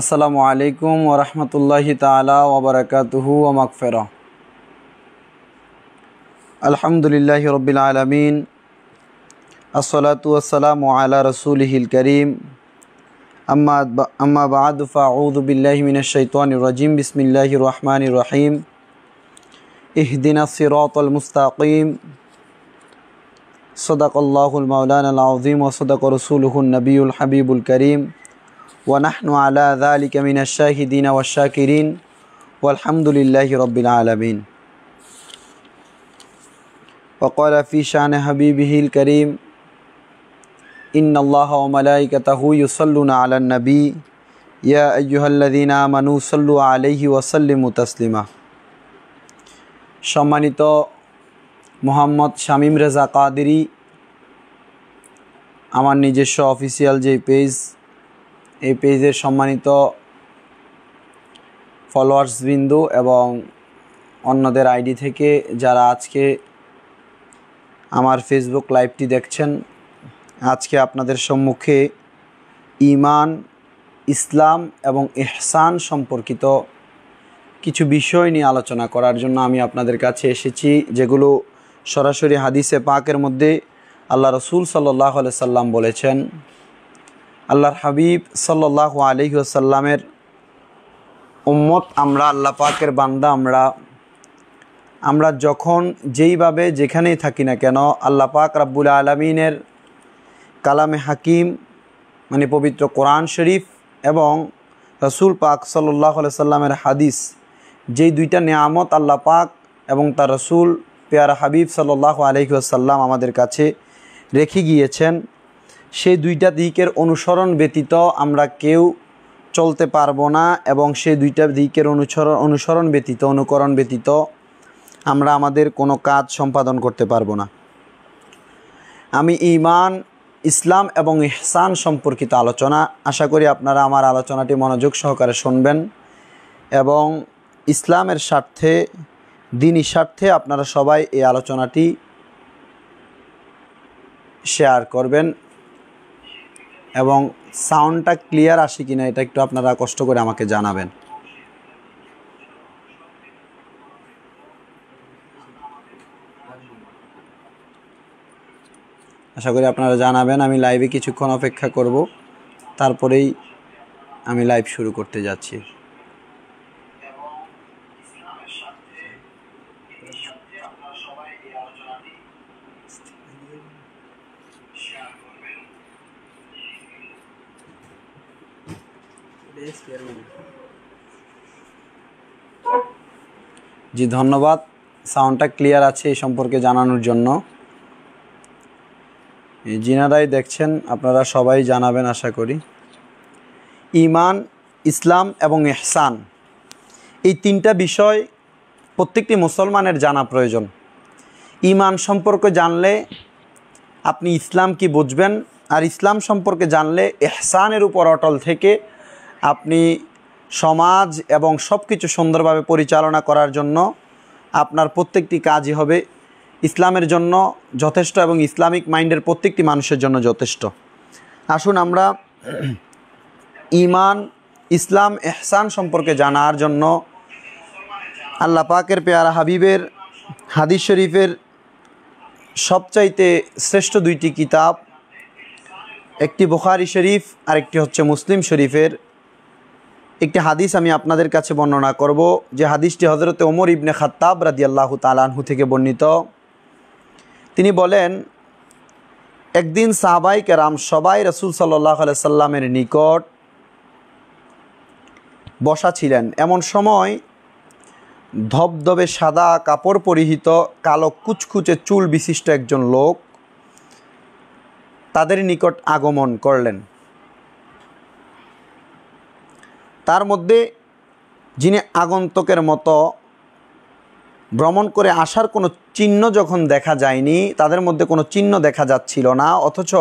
আসসালামু আলাইকুম ওরহমতুল্লাহি তালা ওবরাকাতহু ও মকফের আলহামদুলিল্লাহ রবিল আলমিন আসসালাতু আসসালামু আলা রসুলহিল করিম আম্মা আম্মা বাদফা উদুবিল্লাহমিন শৈতান রাজিম বিসমিল্লাহ রহমান রহিম ইহদিন সিরতল মুস্তাকিম সদাকল্লাহুল মৌলান আলাউদ্দিম ও সদাক রসুলহুল নবীল হাবিবুল করিম ونحن على ذلك من الشاهدين والشاكرين والحمد لله رب العالمين وقال في شأن حبيبه الكريم إن الله وملائكته يصلون على النبي يا أيها الذين آمنوا صلوا عليه وسلموا تسليما সম্মানিত মোহাম্মদ শামীম রেজা কাদেরি আমার নিজস্ব অফিসিয়াল যে পেজ এই পেজের সম্মানিত ফলোয়ার্স বিন্দু এবং অন্যদের আইডি থেকে যারা আজকে আমার ফেসবুক লাইভটি দেখছেন আজকে আপনাদের সম্মুখে ইমান ইসলাম এবং এহসান সম্পর্কিত কিছু বিষয় নিয়ে আলোচনা করার জন্য আমি আপনাদের কাছে এসেছি যেগুলো সরাসরি হাদিসে পাকের মধ্যে আল্লাহ রসুল সাল্লাহ সাল্লাম বলেছেন আল্লাহর হাবিব সাল্লাহ আলহিউসাল্লামের উম্মত আমরা আল্লাহ পাকের বান্দা আমরা আমরা যখন যেইভাবে যেখানেই থাকি না কেন আল্লাহ পাক রাব্বুল আলমিনের কালামে হাকিম মানে পবিত্র কোরআন শরীফ এবং রসুল পাক সাল্লাহ সাল্লামের হাদিস যেই দুইটা নিয়ামত আল্লাহ পাক এবং তার রসুল পেয়ারা হাবিব সাল্লাহ আলহিহাসাল্লাম আমাদের কাছে রেখে গিয়েছেন সেই দুইটা দিকের অনুসরণ ব্যতীত আমরা কেউ চলতে পারবো না এবং সেই দুইটা দিকের অনুসরণ অনুসরণ ব্যতীত অনুকরণ ব্যতীত আমরা আমাদের কোনো কাজ সম্পাদন করতে পারবো না আমি ইমান ইসলাম এবং ইহসান সম্পর্কিত আলোচনা আশা করি আপনারা আমার আলোচনাটি মনোযোগ সহকারে শুনবেন এবং ইসলামের স্বার্থে দিনই স্বার্থে আপনারা সবাই এই আলোচনাটি শেয়ার করবেন এবং সাউন্ডটা ক্লিয়ার আসে কিনা এটা একটু আপনারা কষ্ট করে আমাকে জানাবেন আশা করি আপনারা জানাবেন আমি লাইভে কিছুক্ষণ অপেক্ষা করব তারপরেই আমি লাইভ শুরু করতে যাচ্ছি জি ধন্যবাদ সাউন্ডটা ক্লিয়ার আছে এই সম্পর্কে জানানোর জন্য যিনারাই দেখছেন আপনারা সবাই জানাবেন আশা করি ইমান ইসলাম এবং এহসান এই তিনটা বিষয় প্রত্যেকটি মুসলমানের জানা প্রয়োজন ইমান সম্পর্কে জানলে আপনি ইসলাম কি বুঝবেন আর ইসলাম সম্পর্কে জানলে এহসানের উপর অটল থেকে আপনি সমাজ এবং সব কিছু সুন্দরভাবে পরিচালনা করার জন্য আপনার প্রত্যেকটি কাজই হবে ইসলামের জন্য যথেষ্ট এবং ইসলামিক মাইন্ডের প্রত্যেকটি মানুষের জন্য যথেষ্ট আসুন আমরা ইমান ইসলাম এহসান সম্পর্কে জানার জন্য আল্লাহ পাকের পেয়ারা হাবিবের হাদিস শরীফের সবচাইতে শ্রেষ্ঠ দুইটি কিতাব একটি বুখারি শরীফ আরেকটি হচ্ছে মুসলিম শরীফের একটি হাদিস আমি আপনাদের কাছে বর্ণনা করব যে হাদিসটি হজরত ওমর ইবনে খাত্তাব আল্লাহ তালানহু থেকে বর্ণিত তিনি বলেন একদিন সাহাবাই কেরাম সবাই রসুল সাল্লাহ সাল্লামের নিকট বসা ছিলেন এমন সময় ধবধবে সাদা কাপড় পরিহিত কালো কুচকুচে চুল বিশিষ্ট একজন লোক তাদের নিকট আগমন করলেন তার মধ্যে যিনি আগন্তকের মতো ভ্রমণ করে আসার কোনো চিহ্ন যখন দেখা যায়নি তাদের মধ্যে কোনো চিহ্ন দেখা যাচ্ছিল না অথচ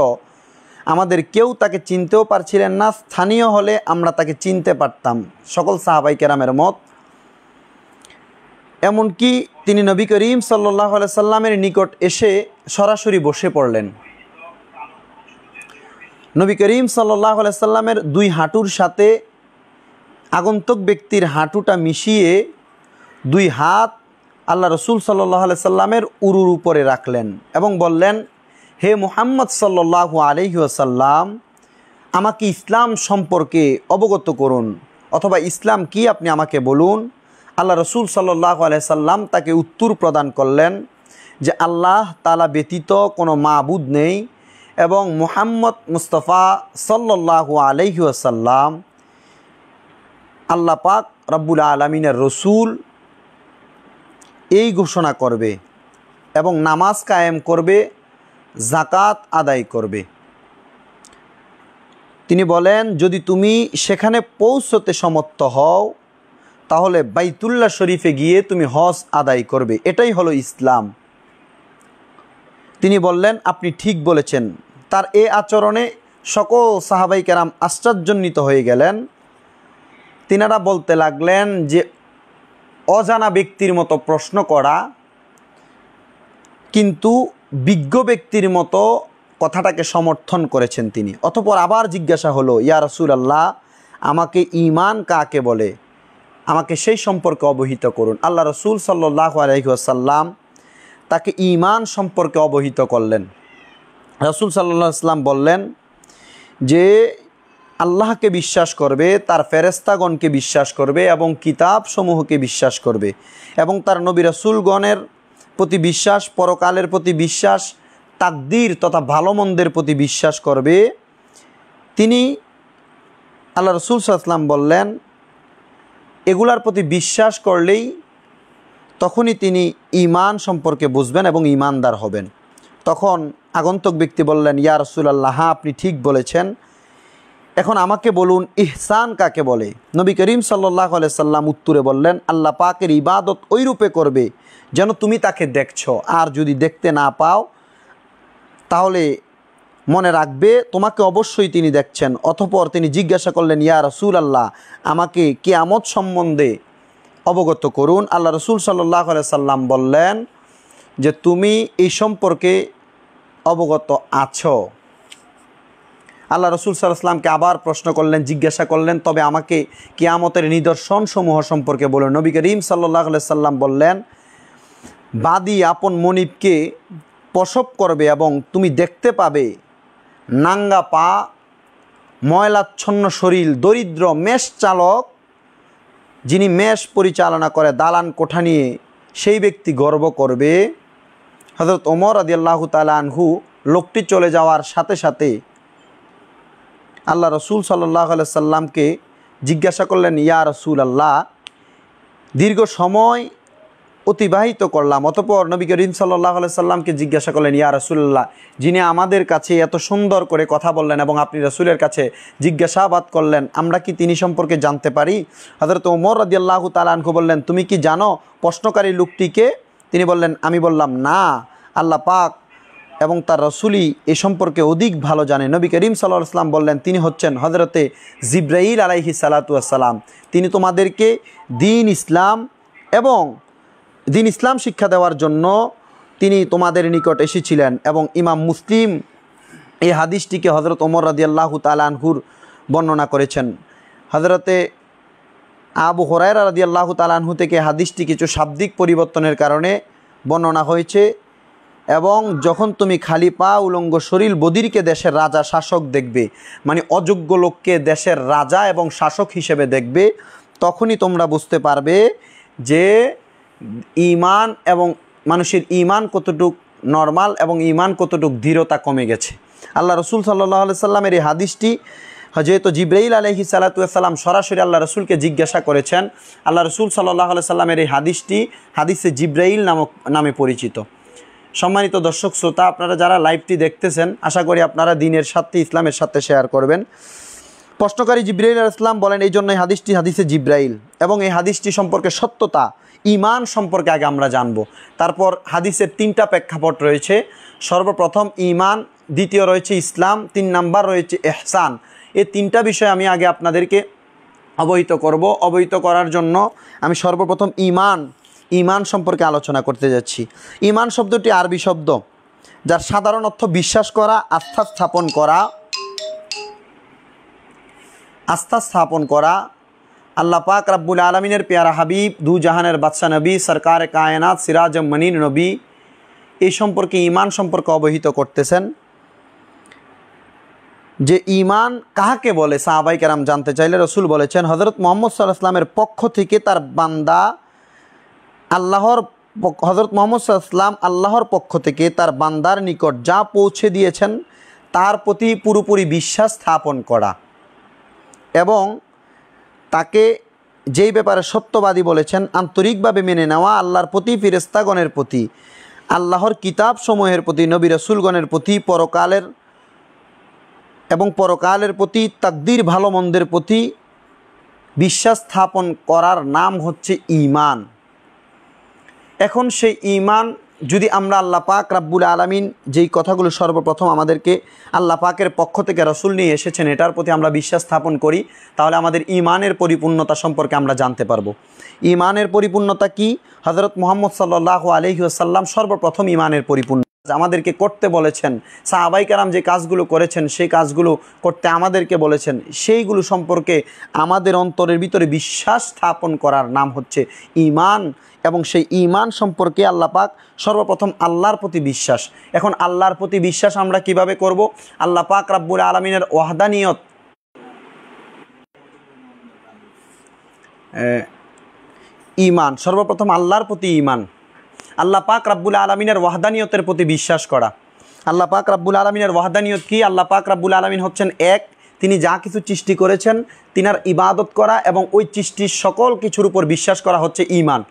আমাদের কেউ তাকে চিনতেও পারছিলেন না স্থানীয় হলে আমরা তাকে চিনতে পারতাম সকল সাহাবাই কেরামের মত এমনকি তিনি নবী করিম সাল্লাহ সাল্লামের নিকট এসে সরাসরি বসে পড়লেন নবী করিম সাল্লাহ সাল্লামের দুই হাঁটুর সাথে আগন্তক ব্যক্তির হাঁটুটা মিশিয়ে দুই হাত আল্লাহ রসুল সাল্লাহ সাল্লামের উরুর উপরে রাখলেন এবং বললেন হে মুহাম্মদ সাল্লাহ আলহিহাসাল্লাম আমাকে ইসলাম সম্পর্কে অবগত করুন অথবা ইসলাম কি আপনি আমাকে বলুন আল্লাহ রসুল সাল্লাহ সাল্লাম তাকে উত্তর প্রদান করলেন যে আল্লাহ তালা ব্যতীত কোনো মাবুদ নেই এবং মুহাম্মদ মুস্তফা সাল্লাহ আলহিউসাল্লাম আল্লাহ পাক রব্বুল আলমিনের রসুল এই ঘোষণা করবে এবং নামাজ কায়েম করবে জাকাত আদায় করবে তিনি বলেন যদি তুমি সেখানে পৌঁছতে সমর্থ হও তাহলে বাইতুল্লা শরীফে গিয়ে তুমি হজ আদায় করবে এটাই হলো ইসলাম তিনি বললেন আপনি ঠিক বলেছেন তার এ আচরণে সকল সাহাবাই আশ্চর্যজনিত হয়ে গেলেন তিনারা বলতে লাগলেন যে অজানা ব্যক্তির মতো প্রশ্ন করা কিন্তু বিজ্ঞ ব্যক্তির মতো কথাটাকে সমর্থন করেছেন তিনি অতপর আবার জিজ্ঞাসা হলো ইয়া রসুল আল্লাহ আমাকে ইমান কাকে বলে আমাকে সেই সম্পর্কে অবহিত করুন আল্লাহ রসুল সাল্লাহ আলহিহাসাল্লাম তাকে ইমান সম্পর্কে অবহিত করলেন রসুল সাল্লাহ আসলাম বললেন যে আল্লাহকে বিশ্বাস করবে তার ফেরেস্তাগণকে বিশ্বাস করবে এবং কিতাব সমূহকে বিশ্বাস করবে এবং তার নবী রসুলগণের প্রতি বিশ্বাস পরকালের প্রতি বিশ্বাস তাকদির তথা ভালো মন্দের প্রতি বিশ্বাস করবে তিনি আল্লাহ রসুল সাল্লাম বললেন এগুলার প্রতি বিশ্বাস করলেই তখনই তিনি ইমান সম্পর্কে বুঝবেন এবং ইমানদার হবেন তখন আগন্তক ব্যক্তি বললেন ইয়া রসুল আল্লাহ হ্যাঁ, আপনি ঠিক বলেছেন এখন আমাকে বলুন ইহসান কাকে বলে নবী করিম সাল্লাহ সাল্লাম উত্তরে বললেন আল্লাহ পাকের ইবাদত ওই রূপে করবে যেন তুমি তাকে দেখছ আর যদি দেখতে না পাও তাহলে মনে রাখবে তোমাকে অবশ্যই তিনি দেখছেন অথপর তিনি জিজ্ঞাসা করলেন ইয়া রসুল আল্লাহ আমাকে কে আমত সম্বন্ধে অবগত করুন আল্লাহ রসুল সাল্লাহ সাল্লাম বললেন যে তুমি এই সম্পর্কে অবগত আছো আল্লাহ রসুল সাল্লাহামকে আবার প্রশ্ন করলেন জিজ্ঞাসা করলেন তবে আমাকে কিয়ামতের নিদর্শন সমূহ সম্পর্কে বলল নবী করিম সাল্লাহ সাল্লাম বললেন বাদি আপন মনিবকে প্রসব করবে এবং তুমি দেখতে পাবে নাঙ্গা পা ময়লাচ্ছন্ন শরীর দরিদ্র মেষ চালক যিনি মেষ পরিচালনা করে দালান কোঠা নিয়ে সেই ব্যক্তি গর্ব করবে হজরত ওমর আদিয়াল্লাহ তালা আনহু লোকটি চলে যাওয়ার সাথে সাথে আল্লাহ রসুল সাল্লাহ সাল্লামকে জিজ্ঞাসা করলেন ইয়া রসুল আল্লাহ দীর্ঘ সময় অতিবাহিত করলাম অতপর নবী করিম সাল্লাহ সাল্লামকে জিজ্ঞাসা করলেন ইয়া রসুল্লাহ যিনি আমাদের কাছে এত সুন্দর করে কথা বললেন এবং আপনি রসুলের কাছে জিজ্ঞাসাবাদ করলেন আমরা কি তিনি সম্পর্কে জানতে পারি হাজরত ওমর আল্লাহ তালানকু বললেন তুমি কি জানো প্রশ্নকারী লোকটিকে তিনি বললেন আমি বললাম না আল্লাহ পাক এবং তার রসুলই এ সম্পর্কে অধিক ভালো জানে নবী করিম সাল্লাহ ইসলাম বললেন তিনি হচ্ছেন হজরতে জিব্রাইল আলাইহি সালাতুয়াসাল্লাম তিনি তোমাদেরকে দিন ইসলাম এবং দিন ইসলাম শিক্ষা দেওয়ার জন্য তিনি তোমাদের নিকট এসেছিলেন এবং ইমাম মুসলিম এই হাদিসটিকে হজরত ওমর আল্লাহ তালানহুর বর্ণনা করেছেন হজরতে আবু রাজি আল্লাহ তালানহু থেকে হাদিসটি কিছু শাব্দিক পরিবর্তনের কারণে বর্ণনা হয়েছে এবং যখন তুমি খালি পা উলঙ্গ শরীর বদিরকে দেশের রাজা শাসক দেখবে মানে অযোগ্য লোককে দেশের রাজা এবং শাসক হিসেবে দেখবে তখনই তোমরা বুঝতে পারবে যে ইমান এবং মানুষের ইমান কতটুক নর্মাল এবং ইমান কতটুক দৃঢ়তা কমে গেছে আল্লাহ রসুল সাল্লাহ সাল্লামের এই হাদিসটি যেহেতু জিব্রাইল আলহি সালাতাম সরাসরি আল্লাহ রসুলকে জিজ্ঞাসা করেছেন আল্লাহ রসুল সাল্লাহ সাল্লামের এই হাদিসটি হাদিসে জিব্রাইল নামক নামে পরিচিত সম্মানিত দর্শক শ্রোতা আপনারা যারা লাইভটি দেখতেছেন আশা করি আপনারা দিনের সাথে ইসলামের সাথে শেয়ার করবেন প্রশ্নকারী জিব্রাইল ইসলাম বলেন এই জন্য এই হাদিসটি হাদিসে জিব্রাইল এবং এই হাদিসটি সম্পর্কে সত্যতা ইমান সম্পর্কে আগে আমরা জানব তারপর হাদিসের তিনটা প্রেক্ষাপট রয়েছে সর্বপ্রথম ইমান দ্বিতীয় রয়েছে ইসলাম তিন নাম্বার রয়েছে এহসান এই তিনটা বিষয় আমি আগে আপনাদেরকে অবহিত করব অবহিত করার জন্য আমি সর্বপ্রথম ইমান ইমান সম্পর্কে আলোচনা করতে যাচ্ছি ইমান শব্দটি আরবি শব্দ যার সাধারণ অর্থ বিশ্বাস করা আস্থা স্থাপন করা আস্থা স্থাপন করা আল্লাহ পাক রাব্বুল আলমিনের পেয়ারা হাবিব দু জাহানের বাদশা নবী সরকার কায়নাত সিরাজ মনির নবী এই সম্পর্কে ইমান সম্পর্কে অবহিত করতেছেন যে ইমান কাহাকে বলে সাহাবাই কেরাম জানতে চাইলে রসুল বলেছেন হজরত মোহাম্মদ সাল্লাহ ইসলামের পক্ষ থেকে তার বান্দা আল্লাহর হজরত মোহাম্মদ সাল্লাম আল্লাহর পক্ষ থেকে তার বান্দার নিকট যা পৌঁছে দিয়েছেন তার প্রতি পুরোপুরি বিশ্বাস স্থাপন করা এবং তাকে যেই ব্যাপারে সত্যবাদী বলেছেন আন্তরিকভাবে মেনে নেওয়া আল্লাহর প্রতি ফিরেস্তাগণের প্রতি আল্লাহর কিতাব সমূহের প্রতি নবী রসুলগণের প্রতি পরকালের এবং পরকালের প্রতি তাকদির ভালো মন্দের প্রতি বিশ্বাস স্থাপন করার নাম হচ্ছে ইমান এখন সেই ইমান যদি আমরা আল্লাহ পাক রাব্বুল আলমিন যেই কথাগুলো সর্বপ্রথম আমাদেরকে আল্লাহ পাকের পক্ষ থেকে রসুল নিয়ে এসেছেন এটার প্রতি আমরা বিশ্বাস স্থাপন করি তাহলে আমাদের ইমানের পরিপূর্ণতা সম্পর্কে আমরা জানতে পারবো ইমানের পরিপূর্ণতা কি হজরত মোহাম্মদ সাল্লাহ আলহিউসাল্লাম সর্বপ্রথম ইমানের পরিপূর্ণ আমাদেরকে করতে বলেছেন সাহাবাই কারাম যে কাজগুলো করেছেন সেই কাজগুলো করতে আমাদেরকে বলেছেন সেইগুলো সম্পর্কে আমাদের অন্তরের ভিতরে বিশ্বাস স্থাপন করার নাম হচ্ছে ইমান এবং সেই ইমান সম্পর্কে আল্লাহ পাক সর্বপ্রথম আল্লাহর প্রতি বিশ্বাস এখন আল্লাহর প্রতি বিশ্বাস আমরা কিভাবে করব আল্লাহ পাক রাব্বুল আলমিনের ওয়াহদানিয়ত ইমান সর্বপ্রথম আল্লাহর প্রতি ইমান আল্লাহ পাক রাব্বুল আলমিনের ওয়াহদানিয়তের প্রতি বিশ্বাস করা আল্লাহ পাক রাব্বুল আলমিনের ওয়াহদানিয়ত কি আল্লাহ পাক রাব্বুল আলমিন হচ্ছেন এক তিনি যা কিছু সৃষ্টি করেছেন তিনার ইবাদত করা এবং ওই সৃষ্টির সকল কিছুর উপর বিশ্বাস করা হচ্ছে ইমান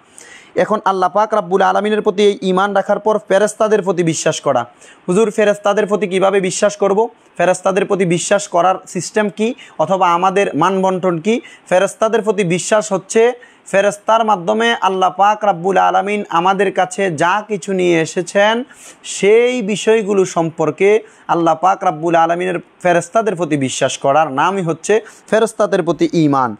এখন আল্লাহ পাক রাব্বুল আলমিনের প্রতি এই ইমান রাখার পর ফেরেস্তাদের প্রতি বিশ্বাস করা হুজুর ফেরেস্তাদের প্রতি কিভাবে বিশ্বাস করব ফেরেস্তাদের প্রতি বিশ্বাস করার সিস্টেম কি অথবা আমাদের মানবন্টন কি ফেরেস্তাদের প্রতি বিশ্বাস হচ্ছে ফেরেস্তার মাধ্যমে আল্লাহ পাক রাব্বুল আলমিন আমাদের কাছে যা কিছু নিয়ে এসেছেন সেই বিষয়গুলো সম্পর্কে আল্লাহ পাক রাব্বুল আলমিনের ফেরেস্তাদের প্রতি বিশ্বাস করার নামই হচ্ছে ফেরেস্তাদের প্রতি ইমান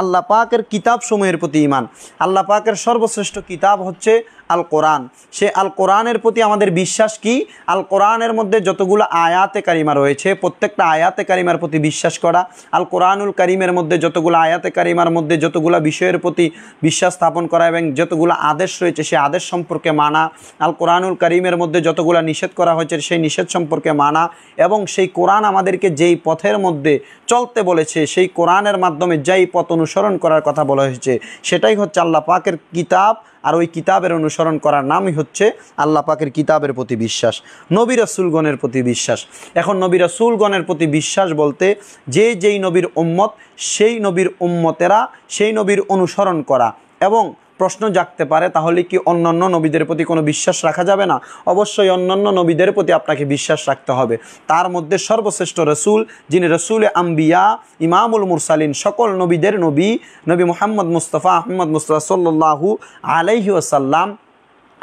আল্লাহ পাকের কিতাব সময়ের প্রতি ইমান আল্লাহ পাকের সর্বশ্রেষ্ঠ কিতাব হচ্ছে আল কোরআন সে আল কোরআনের প্রতি আমাদের বিশ্বাস কি আল কোরআনের মধ্যে যতগুলো আয়াতে কারিমা রয়েছে প্রত্যেকটা আয়াতে কারিমার প্রতি বিশ্বাস করা আল কোরআনুল করিমের মধ্যে যতগুলো আয়াতে কারিমার মধ্যে যতগুলো বিষয়ের প্রতি বিশ্বাস স্থাপন করা এবং যতগুলো আদেশ রয়েছে সে আদেশ সম্পর্কে মানা আল কোরআনুল কারিমের মধ্যে যতগুলো নিষেধ করা হয়েছে সেই নিষেধ সম্পর্কে মানা এবং সেই কোরআন আমাদেরকে যেই পথের মধ্যে চলতে বলেছে সেই কোরআনের মাধ্যমে যেই পথ অনুসরণ করার কথা বলা হয়েছে সেটাই হচ্ছে আল্লাহ পাকের কিতাব আর ওই কিতাবের অনুসরণ করার নামই হচ্ছে আল্লাহ পাকের কিতাবের প্রতি বিশ্বাস নবীর রাসুলগণের প্রতি বিশ্বাস এখন নবীর রাসুলগণের প্রতি বিশ্বাস বলতে যে যেই নবীর উম্মত সেই নবীর উম্মতেরা সেই নবীর অনুসরণ করা এবং প্রশ্ন জাগতে পারে তাহলে কি অন্যান্য নবীদের প্রতি কোনো বিশ্বাস রাখা যাবে না অবশ্যই অন্যান্য নবীদের প্রতি আপনাকে বিশ্বাস রাখতে হবে তার মধ্যে সর্বশ্রেষ্ঠ রসুল যিনি রসুল আম্বিয়া ইমামুল মুরসালিন সকল নবীদের নবী নবী মোহাম্মদ মুস্তফা আহমদ মুস্তফা সাল্লাহু আলাইহি আসাল্লাম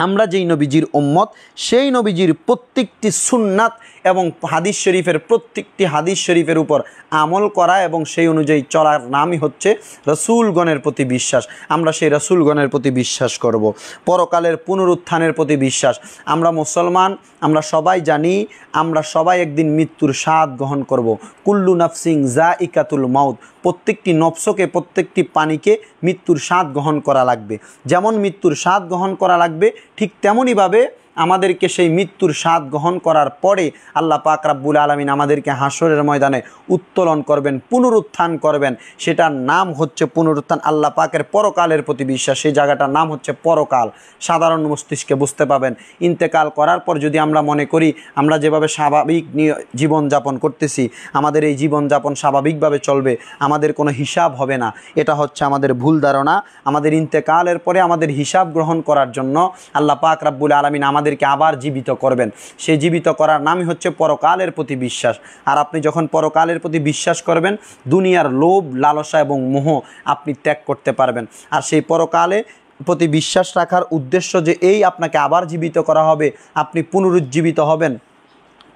আমরা যেই নবীজির উম্মত সেই নবীজির প্রত্যেকটি সুন্নাত এবং হাদিস শরীফের প্রত্যেকটি হাদিস শরীফের উপর আমল করা এবং সেই অনুযায়ী চলার নামই হচ্ছে রসুলগণের প্রতি বিশ্বাস আমরা সেই রসুলগণের প্রতি বিশ্বাস করব। পরকালের পুনরুত্থানের প্রতি বিশ্বাস আমরা মুসলমান আমরা সবাই জানি আমরা সবাই একদিন মৃত্যুর স্বাদ গ্রহণ করব। কুল্লু নাফসিং জা ইকাতুল মাউদ প্রত্যেকটি নফসকে প্রত্যেকটি পানিকে মৃত্যুর স্বাদ গ্রহণ করা লাগবে যেমন মৃত্যুর স্বাদ গ্রহণ করা লাগবে ঠিক তেমনইভাবে আমাদেরকে সেই মৃত্যুর স্বাদ গ্রহণ করার পরে আল্লাহ পাক রাব্বুল আলমিন আমাদেরকে হাসরের ময়দানে উত্তোলন করবেন পুনরুত্থান করবেন সেটার নাম হচ্ছে পুনরুত্থান আল্লাহ পাকের পরকালের প্রতি বিশ্বাস সেই জায়গাটার নাম হচ্ছে পরকাল সাধারণ মস্তিষ্কে বুঝতে পাবেন ইন্তেকাল করার পর যদি আমরা মনে করি আমরা যেভাবে স্বাভাবিক জীবনযাপন করতেছি আমাদের এই জীবনযাপন স্বাভাবিকভাবে চলবে আমাদের কোনো হিসাব হবে না এটা হচ্ছে আমাদের ভুল ধারণা আমাদের ইন্তেকালের পরে আমাদের হিসাব গ্রহণ করার জন্য আল্লাহ পাক রাব্বুল আলমিন আমাদের আমাদেরকে আবার জীবিত করবেন সেই জীবিত করার নামই হচ্ছে পরকালের প্রতি বিশ্বাস আর আপনি যখন পরকালের প্রতি বিশ্বাস করবেন দুনিয়ার লোভ লালসা এবং মোহ আপনি ত্যাগ করতে পারবেন আর সেই পরকালে প্রতি বিশ্বাস রাখার উদ্দেশ্য যে এই আপনাকে আবার জীবিত করা হবে আপনি পুনরুজ্জীবিত হবেন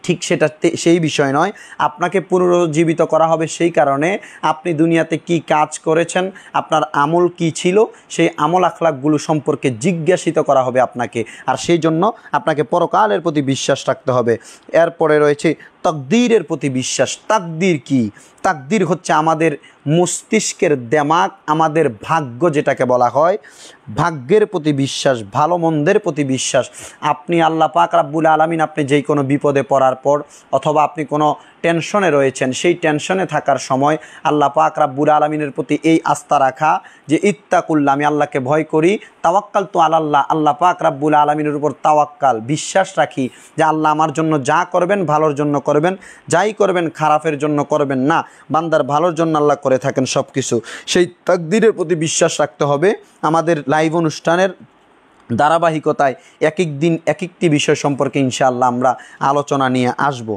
ঠিক সেটা সেই বিষয় নয় আপনাকে পুনরুজ্জীবিত করা হবে সেই কারণে আপনি দুনিয়াতে কি কাজ করেছেন আপনার আমল কি ছিল সেই আমল আখলাকগুলো সম্পর্কে জিজ্ঞাসিত করা হবে আপনাকে আর সেই জন্য আপনাকে পরকালের প্রতি বিশ্বাস রাখতে হবে এরপরে রয়েছে তাকদীরের প্রতি বিশ্বাস তাকদীর কি তাকদীর হচ্ছে আমাদের মস্তিষ্কের দেমাক আমাদের ভাগ্য যেটাকে বলা হয় ভাগ্যের প্রতি বিশ্বাস ভালো মন্দের প্রতি বিশ্বাস আপনি আল্লাহ পাক রাব্বুল আলমিন আপনি যেই কোনো বিপদে পড়ার পর অথবা আপনি কোনো টেনশনে রয়েছেন সেই টেনশনে থাকার সময় আল্লাহ পাক রাব্বুর আলমিনের প্রতি এই আস্থা রাখা যে ইত্তাকুল্লা আমি আল্লাহকে ভয় করি তাওয়াক্কাল তো আল্লাহ আল্লাহ পাক রাব্বুল আলমিনের উপর তাওয়াক্কাল বিশ্বাস রাখি যে আল্লাহ আমার জন্য যা করবেন ভালোর জন্য করবেন যাই করবেন খারাপের জন্য করবেন না বান্দার ভালোর জন্য আল্লাহ করে থাকেন সব কিছু সেই তাকদিরের প্রতি বিশ্বাস রাখতে হবে আমাদের লাইভ অনুষ্ঠানের ধারাবাহিকতায় এক এক দিন এক একটি বিষয় সম্পর্কে ইনশাআল্লাহ আমরা আলোচনা নিয়ে আসব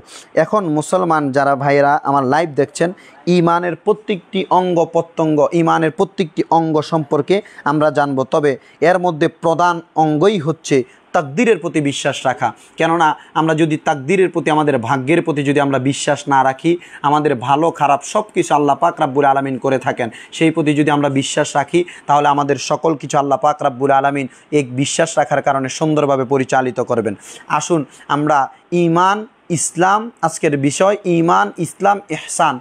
এখন মুসলমান যারা ভাইয়েরা আমার লাইভ দেখছেন ইমানের প্রত্যেকটি অঙ্গ প্রত্যঙ্গ ইমানের প্রত্যেকটি অঙ্গ সম্পর্কে আমরা জানব তবে এর মধ্যে প্রধান অঙ্গই হচ্ছে তাকদিরের প্রতি বিশ্বাস রাখা কেননা আমরা যদি তাকদিরের প্রতি আমাদের ভাগ্যের প্রতি যদি আমরা বিশ্বাস না রাখি আমাদের ভালো খারাপ সব কিছু আল্লাহ পাক রাব্বুল আলমিন করে থাকেন সেই প্রতি যদি আমরা বিশ্বাস রাখি তাহলে আমাদের সকল কিছু আল্লাহ পাক রাব্বুল আলমিন এক বিশ্বাস রাখার কারণে সুন্দরভাবে পরিচালিত করবেন আসুন আমরা ইমান ইসলাম আজকের বিষয় ইমান ইসলাম এহসান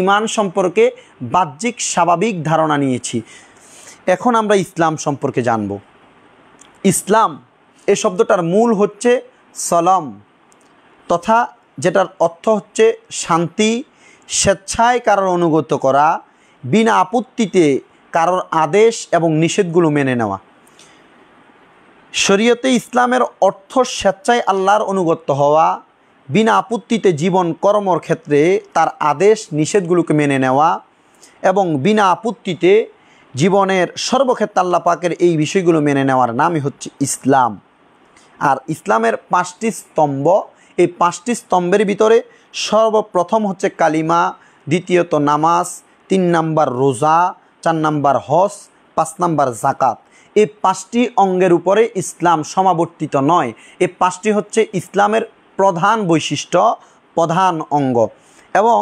ইমান সম্পর্কে বাহ্যিক স্বাভাবিক ধারণা নিয়েছি এখন আমরা ইসলাম সম্পর্কে জানব ইসলাম এই শব্দটার মূল হচ্ছে সালাম তথা যেটার অর্থ হচ্ছে শান্তি স্বেচ্ছায় কারোর অনুগত করা বিনা আপত্তিতে কারোর আদেশ এবং নিষেধগুলো মেনে নেওয়া শরীয়তে ইসলামের অর্থ স্বেচ্ছায় আল্লাহর অনুগত হওয়া বিনা আপত্তিতে জীবন কর্মর ক্ষেত্রে তার আদেশ নিষেধগুলোকে মেনে নেওয়া এবং বিনা আপত্তিতে জীবনের সর্বক্ষেত্রে আল্লাহ পাকের এই বিষয়গুলো মেনে নেওয়ার নামই হচ্ছে ইসলাম আর ইসলামের পাঁচটি স্তম্ভ এই পাঁচটি স্তম্ভের ভিতরে সর্বপ্রথম হচ্ছে কালিমা দ্বিতীয়ত নামাজ তিন নাম্বার রোজা চার নাম্বার হস পাঁচ নাম্বার জাকাত এই পাঁচটি অঙ্গের উপরে ইসলাম সমাবর্তিত নয় এ পাঁচটি হচ্ছে ইসলামের প্রধান বৈশিষ্ট্য প্রধান অঙ্গ এবং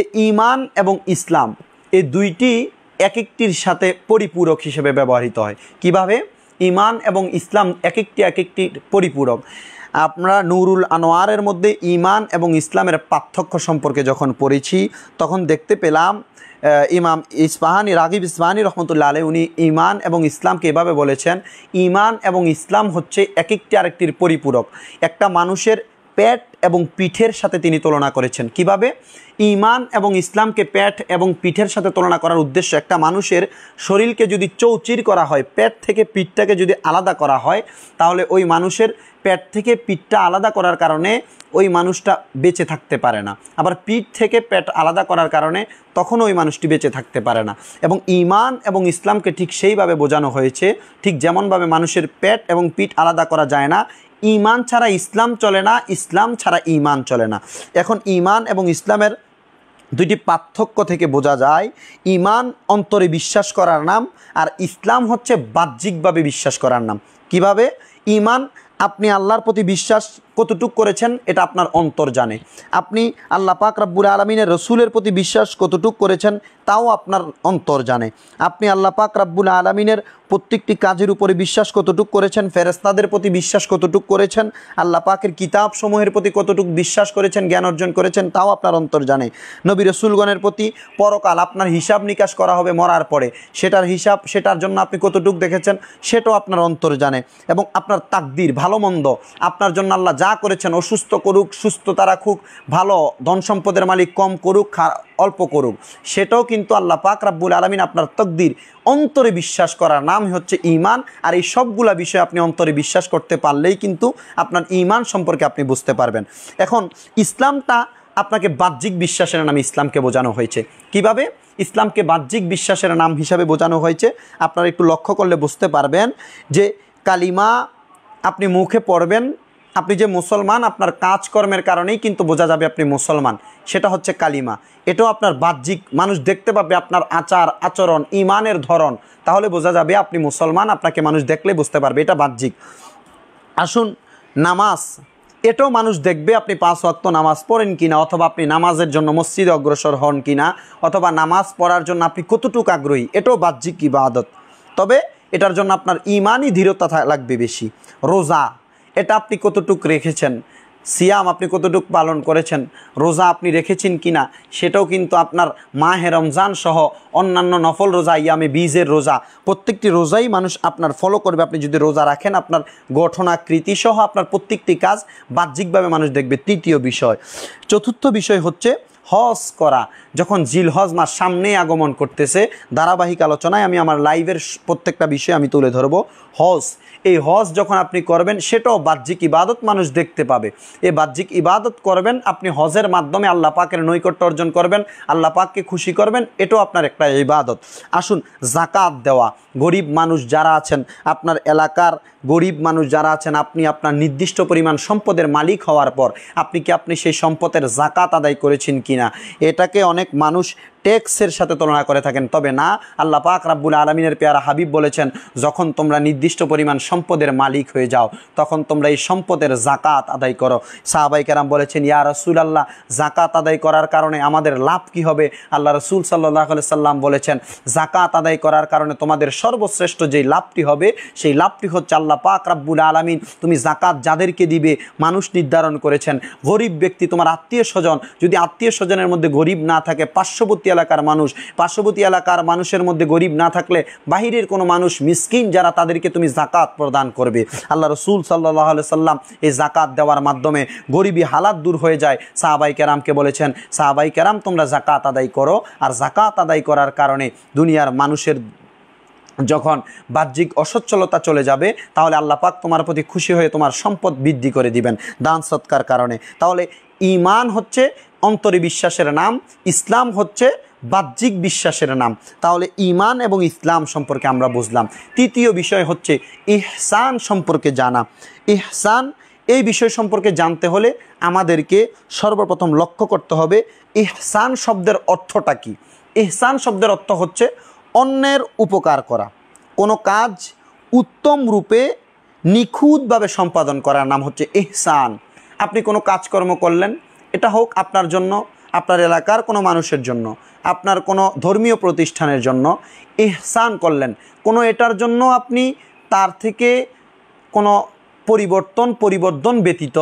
এ ইমান এবং ইসলাম এই দুইটি এক একটির সাথে পরিপূরক হিসেবে ব্যবহৃত হয় কিভাবে ইমান এবং ইসলাম এক একটি এক একটির পরিপূরক আমরা নুরুল আনোয়ারের মধ্যে ইমান এবং ইসলামের পার্থক্য সম্পর্কে যখন পড়েছি তখন দেখতে পেলাম ইমাম ইসবাহানি রাগিব ইসবাহানি রহমতুল্লা আলে উনি ইমান এবং ইসলামকে এভাবে বলেছেন ইমান এবং ইসলাম হচ্ছে এক একটি আরেকটির পরিপূরক একটা মানুষের প্যাট এবং পিঠের সাথে তিনি তুলনা করেছেন কিভাবে ইমান এবং ইসলামকে প্যাট এবং পিঠের সাথে তুলনা করার উদ্দেশ্য একটা মানুষের শরীরকে যদি চৌচির করা হয় প্যাট থেকে পিঠটাকে যদি আলাদা করা হয় তাহলে ওই মানুষের প্যাট থেকে পিঠটা আলাদা করার কারণে ওই মানুষটা বেঁচে থাকতে পারে না আবার পিঠ থেকে পেট আলাদা করার কারণে তখন ওই মানুষটি বেঁচে থাকতে পারে না এবং ইমান এবং ইসলামকে ঠিক সেইভাবে বোঝানো হয়েছে ঠিক যেমনভাবে মানুষের প্যাট এবং পিঠ আলাদা করা যায় না ইমান ছাড়া ইসলাম চলে না ইসলাম ছাড়া ইমান চলে না এখন ইমান এবং ইসলামের দুটি পার্থক্য থেকে বোঝা যায় ইমান অন্তরে বিশ্বাস করার নাম আর ইসলাম হচ্ছে বাহ্যিকভাবে বিশ্বাস করার নাম কিভাবে ইমান আপনি আল্লাহর প্রতি বিশ্বাস কতটুক করেছেন এটা আপনার অন্তর জানে আপনি আল্লাহ পাক রাব্বুল আলমিনের রসুলের প্রতি বিশ্বাস কতটুক করেছেন তাও আপনার অন্তর জানে আপনি আল্লাহ পাক রাব্বুল আলমিনের প্রত্যেকটি কাজের উপরে বিশ্বাস কতটুক করেছেন ফেরেস্তাদের প্রতি বিশ্বাস কতটুক করেছেন আল্লাহ পাকের কিতাব সমূহের প্রতি কতটুক বিশ্বাস করেছেন জ্ঞান অর্জন করেছেন তাও আপনার অন্তর জানে নবী রসুলগণের প্রতি পরকাল আপনার হিসাব নিকাশ করা হবে মরার পরে সেটার হিসাব সেটার জন্য আপনি কতটুক দেখেছেন সেটাও আপনার অন্তর জানে এবং আপনার তাকদির ভালো মন্দ আপনার জন্য আল্লাহ যা করেছেন অসুস্থ করুক সুস্থতা রাখুক ভালো ধন সম্পদের মালিক কম করুক অল্প করুক সেটাও কিন্তু আল্লাহ পাক রাব্বুল আলমিন আপনার তকদির অন্তরে বিশ্বাস করার নাম হচ্ছে ইমান আর এই সবগুলা বিষয় আপনি অন্তরে বিশ্বাস করতে পারলেই কিন্তু আপনার ইমান সম্পর্কে আপনি বুঝতে পারবেন এখন ইসলামটা আপনাকে বাহ্যিক বিশ্বাসের নামে ইসলামকে বোঝানো হয়েছে কিভাবে ইসলামকে বাহ্যিক বিশ্বাসের নাম হিসাবে বোঝানো হয়েছে আপনারা একটু লক্ষ্য করলে বুঝতে পারবেন যে কালিমা আপনি মুখে পড়বেন আপনি যে মুসলমান আপনার কাজকর্মের কারণেই কিন্তু বোঝা যাবে আপনি মুসলমান সেটা হচ্ছে কালিমা এটাও আপনার বাহ্যিক মানুষ দেখতে পাবে আপনার আচার আচরণ ইমানের ধরন তাহলে বোঝা যাবে আপনি মুসলমান আপনাকে মানুষ দেখলে বুঝতে পারবে এটা বাহ্যিক আসুন নামাজ এটাও মানুষ দেখবে আপনি পাঁচ অক্ত নামাজ পড়েন কিনা অথবা আপনি নামাজের জন্য মসজিদে অগ্রসর হন কিনা অথবা নামাজ পড়ার জন্য আপনি কতটুকু আগ্রহী এটাও বাহ্যিক ইবাদত তবে এটার জন্য আপনার ইমানই দৃঢ়তা লাগবে বেশি রোজা এটা আপনি কতটুক রেখেছেন সিয়াম আপনি কতটুক পালন করেছেন রোজা আপনি রেখেছেন কি না সেটাও কিন্তু আপনার মাহে রমজান সহ অন্যান্য নফল রোজা ইয়ামে বীজের রোজা প্রত্যেকটি রোজাই মানুষ আপনার ফলো করবে আপনি যদি রোজা রাখেন আপনার গঠনাকৃতি সহ আপনার প্রত্যেকটি কাজ বাহ্যিকভাবে মানুষ দেখবে তৃতীয় বিষয় চতুর্থ বিষয় হচ্ছে হজ করা যখন জিল হজ মাস সামনে আগমন করতেছে ধারাবাহিক আলোচনায় আমি আমার লাইভের প্রত্যেকটা বিষয় আমি তুলে ধরবো হজ এই হজ যখন আপনি করবেন সেটাও বাহ্যিক ইবাদত মানুষ দেখতে পাবে এই বাহ্যিক ইবাদত করবেন আপনি হজের মাধ্যমে আল্লাহ পাকের নৈকট্য অর্জন করবেন আল্লাহ পাককে খুশি করবেন এটাও আপনার একটা ইবাদত আসুন জাকাত দেওয়া গরিব মানুষ যারা আছেন আপনার এলাকার গরিব মানুষ যারা আছেন আপনি আপনার নির্দিষ্ট পরিমাণ সম্পদের মালিক হওয়ার পর আপনি কি আপনি সেই সম্পদের জাকাত আদায় করেছেন কি কিনা এটাকে অনেক মানুষ ট্যাক্সের সাথে তুলনা করে থাকেন তবে না আল্লাহ পাক রাব্বুল আলমিনের পেয়ারা হাবিব বলেছেন যখন তোমরা নির্দিষ্ট পরিমাণ সম্পদের মালিক হয়ে যাও তখন তোমরা এই সম্পদের জাকাত আদায় করো সাহাবাই কেরাম বলেছেন ইয়া রসুল আল্লাহ জাকাত আদায় করার কারণে আমাদের লাভ কি হবে আল্লাহ রসুল সাল্লাহ সাল্লাম বলেছেন জাকাত আদায় করার কারণে তোমাদের সর্বশ্রেষ্ঠ যেই লাভটি হবে সেই লাভটি হচ্ছে আল্লাহ পাক রাব্বুল আলমিন তুমি জাকাত যাদেরকে দিবে মানুষ নির্ধারণ করেছেন গরিব ব্যক্তি তোমার আত্মীয় স্বজন যদি আত্মীয় স্বজনের মধ্যে গরিব না থাকে পার্শ্ববর্তী এলাকার মানুষ পার্শ্ববর্তী এলাকার মানুষের মধ্যে গরিব না থাকলে বাহিরের কোনো মানুষ মিসকিন যারা তাদেরকে তুমি জাকাত প্রদান করবে আল্লাহ রসুল সাল্লাহ সাল্লাম এই জাকাত দেওয়ার মাধ্যমে গরিবী হালাত দূর হয়ে যায় সাহাবাই কেরামকে বলেছেন সাহাবাই কেরাম তোমরা জাকাত আদায় করো আর জাকাত আদায় করার কারণে দুনিয়ার মানুষের যখন বাহ্যিক অসচ্ছলতা চলে যাবে তাহলে আল্লাহ পাক তোমার প্রতি খুশি হয়ে তোমার সম্পদ বৃদ্ধি করে দিবেন দান সৎকার কারণে তাহলে ইমান হচ্ছে অন্তরে বিশ্বাসের নাম ইসলাম হচ্ছে বাহ্যিক বিশ্বাসের নাম তাহলে ইমান এবং ইসলাম সম্পর্কে আমরা বুঝলাম তৃতীয় বিষয় হচ্ছে ইহসান সম্পর্কে জানা ইহসান এই বিষয় সম্পর্কে জানতে হলে আমাদেরকে সর্বপ্রথম লক্ষ্য করতে হবে ইহসান শব্দের অর্থটা কি ইহসান শব্দের অর্থ হচ্ছে অন্যের উপকার করা কোনো কাজ উত্তম রূপে নিখুঁতভাবে সম্পাদন করার নাম হচ্ছে ইহসান আপনি কোনো কাজকর্ম করলেন এটা হোক আপনার জন্য আপনার এলাকার কোনো মানুষের জন্য আপনার কোনো ধর্মীয় প্রতিষ্ঠানের জন্য ইহসান করলেন কোনো এটার জন্য আপনি তার থেকে কোনো পরিবর্তন পরিবর্তন ব্যতীত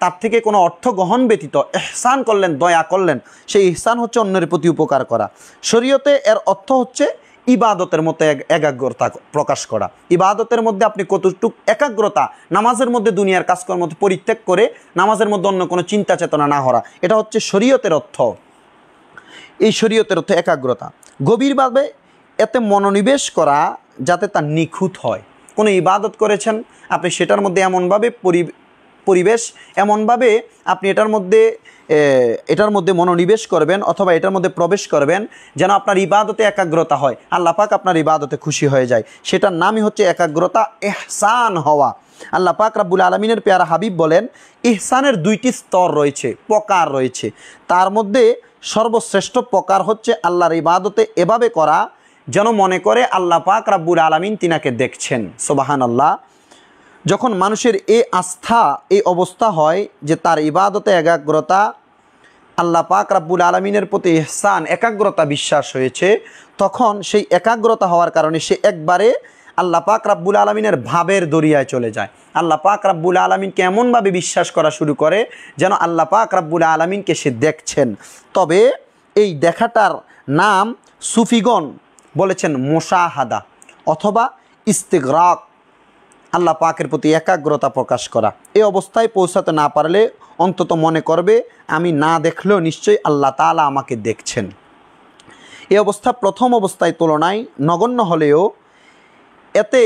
তার থেকে কোনো অর্থ গ্রহণ ব্যতীত এহসান করলেন দয়া করলেন সেই ইহসান হচ্ছে অন্যের প্রতি উপকার করা শরীয়তে এর অর্থ হচ্ছে ইবাদতের মতো একাগ্রতা প্রকাশ করা ইবাদতের মধ্যে আপনি কতটুক একাগ্রতা নামাজের মধ্যে দুনিয়ার কাজকর্ম পরিত্যাগ করে নামাজের মধ্যে অন্য কোনো চিন্তা চেতনা না হরা এটা হচ্ছে শরীয়তের অর্থ এই শরীয়তের অর্থ একাগ্রতা গভীরভাবে এতে মনোনিবেশ করা যাতে তা নিখুঁত হয় কোনো ইবাদত করেছেন আপনি সেটার মধ্যে এমনভাবে পরি পরিবেশ এমনভাবে আপনি এটার মধ্যে এটার মধ্যে মনোনিবেশ করবেন অথবা এটার মধ্যে প্রবেশ করবেন যেন আপনার ইবাদতে একাগ্রতা হয় আল্লাপাক আপনার ইবাদতে খুশি হয়ে যায় সেটার নামই হচ্ছে একাগ্রতা এহসান হওয়া আল্লাহ পাক রাব্বুল আলমিনের পেয়ারা হাবিব বলেন ইহসানের দুইটি স্তর রয়েছে প্রকার রয়েছে তার মধ্যে সর্বশ্রেষ্ঠ প্রকার হচ্ছে আল্লাহর ইবাদতে এভাবে করা যেন মনে করে আল্লাহ পাক রাব্বুল আলমিন তিনাকে দেখছেন সোবাহান আল্লাহ যখন মানুষের এ আস্থা এই অবস্থা হয় যে তার ইবাদতে একাগ্রতা আল্লাহ পাক রাব্বুল আলমিনের প্রতি এহসান একাগ্রতা বিশ্বাস হয়েছে তখন সেই একাগ্রতা হওয়ার কারণে সে একবারে আল্লাহ পাক রাব্বুল আলমিনের ভাবের দরিয়ায় চলে যায় আল্লাহ পাক রাব্বুল আলমিনকে এমনভাবে বিশ্বাস করা শুরু করে যেন আল্লাহ পাক রাব্বুল আলমিনকে সে দেখছেন তবে এই দেখাটার নাম সুফিগণ বলেছেন মোশাহাদা অথবা ইস্তেগরাক আল্লাহ পাকের প্রতি একাগ্রতা প্রকাশ করা এই অবস্থায় পৌঁছাতে না পারলে অন্তত মনে করবে আমি না দেখলেও নিশ্চয়ই আল্লাহ তালা আমাকে দেখছেন এ অবস্থা প্রথম অবস্থায় তুলনায় নগণ্য হলেও এতে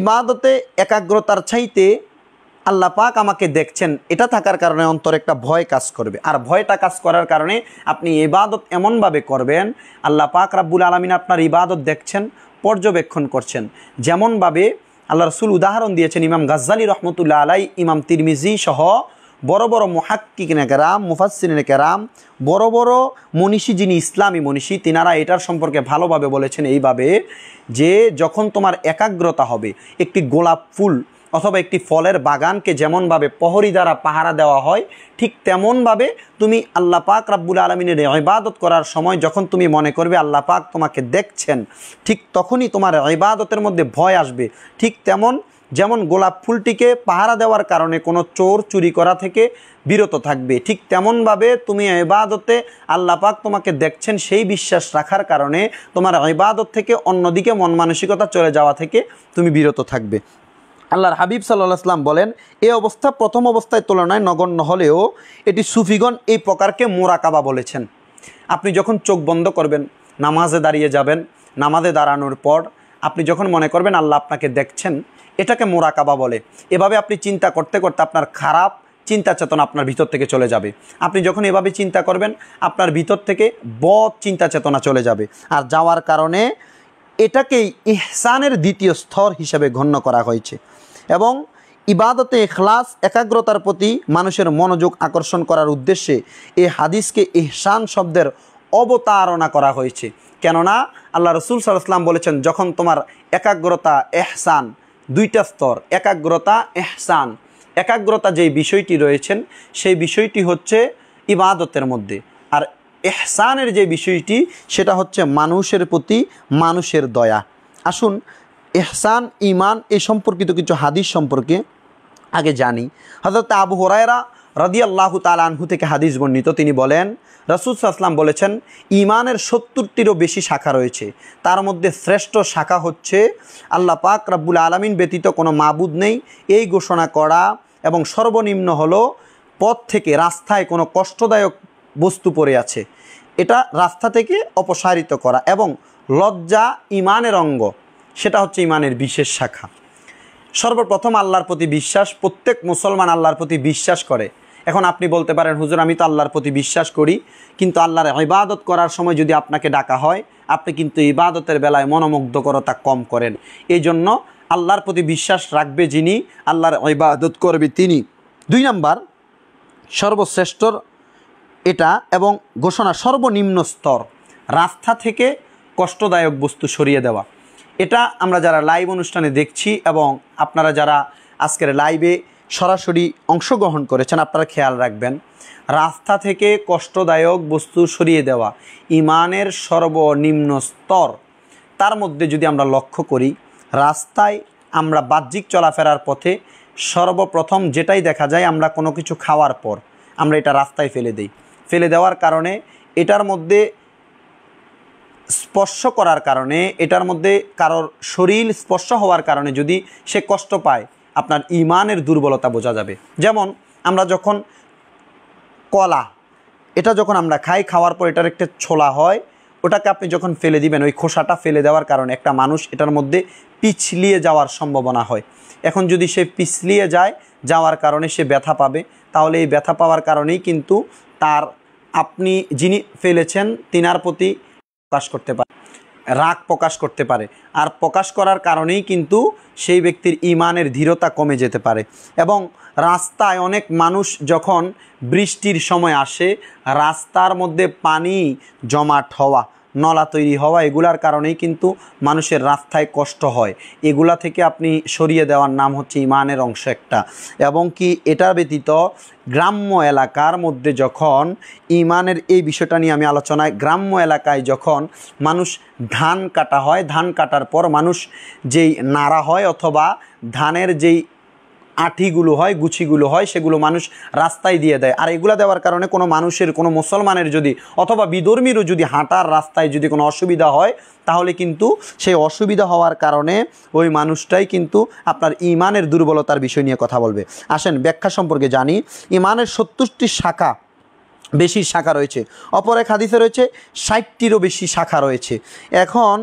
ইবাদতে একাগ্রতার চাইতে আল্লাহ পাক আমাকে দেখছেন এটা থাকার কারণে অন্তর একটা ভয় কাজ করবে আর ভয়টা কাজ করার কারণে আপনি ইবাদত এমনভাবে করবেন আল্লাহ পাক রাব্বুল আলমিন আপনার ইবাদত দেখছেন পর্যবেক্ষণ করছেন যেমনভাবে আল্লাহ রসুল উদাহরণ দিয়েছেন ইমাম গাজ্জালি রহমতুল্লাহ আলাই ইমাম তিরমিজি সহ বড় বড় মোহাক্কিক নেকেরাম মুফাসিন নেকেরাম বড় বড় মনীষী যিনি ইসলামী মনীষী তিনারা এটার সম্পর্কে ভালোভাবে বলেছেন এইভাবে যে যখন তোমার একাগ্রতা হবে একটি গোলাপ ফুল অথবা একটি ফলের বাগানকে যেমনভাবে প্রহরী দ্বারা পাহারা দেওয়া হয় ঠিক তেমনভাবে তুমি আল্লাহ পাক রাব্বুল আলমিনের ইবাদত করার সময় যখন তুমি মনে করবে আল্লাহ পাক তোমাকে দেখছেন ঠিক তখনই তোমার ইবাদতের মধ্যে ভয় আসবে ঠিক তেমন যেমন গোলাপ ফুলটিকে পাহারা দেওয়ার কারণে কোনো চোর চুরি করা থেকে বিরত থাকবে ঠিক তেমনভাবে তুমি ইবাদতে আল্লাহ পাক তোমাকে দেখছেন সেই বিশ্বাস রাখার কারণে তোমার ইবাদত থেকে অন্যদিকে মন মানসিকতা চলে যাওয়া থেকে তুমি বিরত থাকবে আল্লাহর হাবিব সাল্লাহ আসলাম বলেন এ অবস্থা প্রথম অবস্থায় তুলনায় নগণ্য হলেও এটি সুফিগণ এই প্রকারকে মোরাকাবা বলেছেন আপনি যখন চোখ বন্ধ করবেন নামাজে দাঁড়িয়ে যাবেন নামাজে দাঁড়ানোর পর আপনি যখন মনে করবেন আল্লাহ আপনাকে দেখছেন এটাকে মোরাকাবা বলে এভাবে আপনি চিন্তা করতে করতে আপনার খারাপ চিন্তা চেতনা আপনার ভিতর থেকে চলে যাবে আপনি যখন এভাবে চিন্তা করবেন আপনার ভিতর থেকে বদ চিন্তা চেতনা চলে যাবে আর যাওয়ার কারণে এটাকেই ইহসানের দ্বিতীয় স্তর হিসেবে গণ্য করা হয়েছে এবং ইবাদতে খ্লাস একাগ্রতার প্রতি মানুষের মনোযোগ আকর্ষণ করার উদ্দেশ্যে এই হাদিসকে এহসান শব্দের অবতারণা করা হয়েছে কেননা আল্লাহ রসুল সাল্লাম বলেছেন যখন তোমার একাগ্রতা এহসান দুইটা স্তর একাগ্রতা এহসান একাগ্রতা যে বিষয়টি রয়েছেন সেই বিষয়টি হচ্ছে ইবাদতের মধ্যে আর এহসানের যে বিষয়টি সেটা হচ্ছে মানুষের প্রতি মানুষের দয়া আসুন এহসান ইমান এ সম্পর্কিত কিছু হাদিস সম্পর্কে আগে জানি হজরত আবু হরায়রা রদি আল্লাহ আনহু থেকে হাদিস বর্ণিত তিনি বলেন রসুল সাল্লাম বলেছেন ইমানের সত্তরটিরও বেশি শাখা রয়েছে তার মধ্যে শ্রেষ্ঠ শাখা হচ্ছে আল্লাহ পাক রাব্বুল আলমিন ব্যতীত কোনো মাবুদ নেই এই ঘোষণা করা এবং সর্বনিম্ন হলো পথ থেকে রাস্তায় কোনো কষ্টদায়ক বস্তু পড়ে আছে এটা রাস্তা থেকে অপসারিত করা এবং লজ্জা ইমানের অঙ্গ সেটা হচ্ছে ইমানের বিশেষ শাখা সর্বপ্রথম আল্লাহর প্রতি বিশ্বাস প্রত্যেক মুসলমান আল্লাহর প্রতি বিশ্বাস করে এখন আপনি বলতে পারেন হুজুর আমি তো আল্লাহর প্রতি বিশ্বাস করি কিন্তু আল্লাহর ইবাদত করার সময় যদি আপনাকে ডাকা হয় আপনি কিন্তু ইবাদতের বেলায় মনোমুগ্ধকরতা কম করেন এই জন্য আল্লাহর প্রতি বিশ্বাস রাখবে যিনি আল্লাহর ইবাদত করবে তিনি দুই নাম্বার সর্বশ্রেষ্ঠর এটা এবং ঘোষণা সর্বনিম্ন স্তর রাস্তা থেকে কষ্টদায়ক বস্তু সরিয়ে দেওয়া এটা আমরা যারা লাইভ অনুষ্ঠানে দেখছি এবং আপনারা যারা আজকের লাইভে সরাসরি অংশগ্রহণ করেছেন আপনারা খেয়াল রাখবেন রাস্তা থেকে কষ্টদায়ক বস্তু সরিয়ে দেওয়া ইমানের সর্বনিম্ন স্তর তার মধ্যে যদি আমরা লক্ষ্য করি রাস্তায় আমরা বাহ্যিক চলাফেরার পথে সর্বপ্রথম যেটাই দেখা যায় আমরা কোনো কিছু খাওয়ার পর আমরা এটা রাস্তায় ফেলে দিই ফেলে দেওয়ার কারণে এটার মধ্যে স্পর্শ করার কারণে এটার মধ্যে কারোর শরীর স্পর্শ হওয়ার কারণে যদি সে কষ্ট পায় আপনার ইমানের দুর্বলতা বোঝা যাবে যেমন আমরা যখন কলা এটা যখন আমরা খাই খাওয়ার পর এটার একটা ছোলা হয় ওটাকে আপনি যখন ফেলে দিবেন ওই খোসাটা ফেলে দেওয়ার কারণে একটা মানুষ এটার মধ্যে পিছলিয়ে যাওয়ার সম্ভাবনা হয় এখন যদি সে পিছলিয়ে যায় যাওয়ার কারণে সে ব্যথা পাবে তাহলে এই ব্যথা পাওয়ার কারণেই কিন্তু তার আপনি যিনি ফেলেছেন তিনার প্রতি প্রকাশ করতে পারে রাগ প্রকাশ করতে পারে আর প্রকাশ করার কারণেই কিন্তু সেই ব্যক্তির ইমানের ধীরতা কমে যেতে পারে এবং রাস্তায় অনেক মানুষ যখন বৃষ্টির সময় আসে রাস্তার মধ্যে পানি জমাট হওয়া নলা তৈরি হওয়া এগুলার কারণেই কিন্তু মানুষের রাস্তায় কষ্ট হয় এগুলা থেকে আপনি সরিয়ে দেওয়ার নাম হচ্ছে ইমানের অংশ একটা এবং কি এটা ব্যতীত গ্রাম্য এলাকার মধ্যে যখন ইমানের এই বিষয়টা নিয়ে আমি আলোচনায় গ্রাম্য এলাকায় যখন মানুষ ধান কাটা হয় ধান কাটার পর মানুষ যেই নাড়া হয় অথবা ধানের যেই আঠিগুলো হয় গুছিগুলো হয় সেগুলো মানুষ রাস্তায় দিয়ে দেয় আর এগুলো দেওয়ার কারণে কোনো মানুষের কোনো মুসলমানের যদি অথবা বিধর্মীরও যদি হাঁটার রাস্তায় যদি কোনো অসুবিধা হয় তাহলে কিন্তু সেই অসুবিধা হওয়ার কারণে ওই মানুষটাই কিন্তু আপনার ইমানের দুর্বলতার বিষয় নিয়ে কথা বলবে আসেন ব্যাখ্যা সম্পর্কে জানি ইমানের সত্তরটি শাখা বেশি শাখা রয়েছে অপর এক হাদিসে রয়েছে ষাটটিরও বেশি শাখা রয়েছে এখন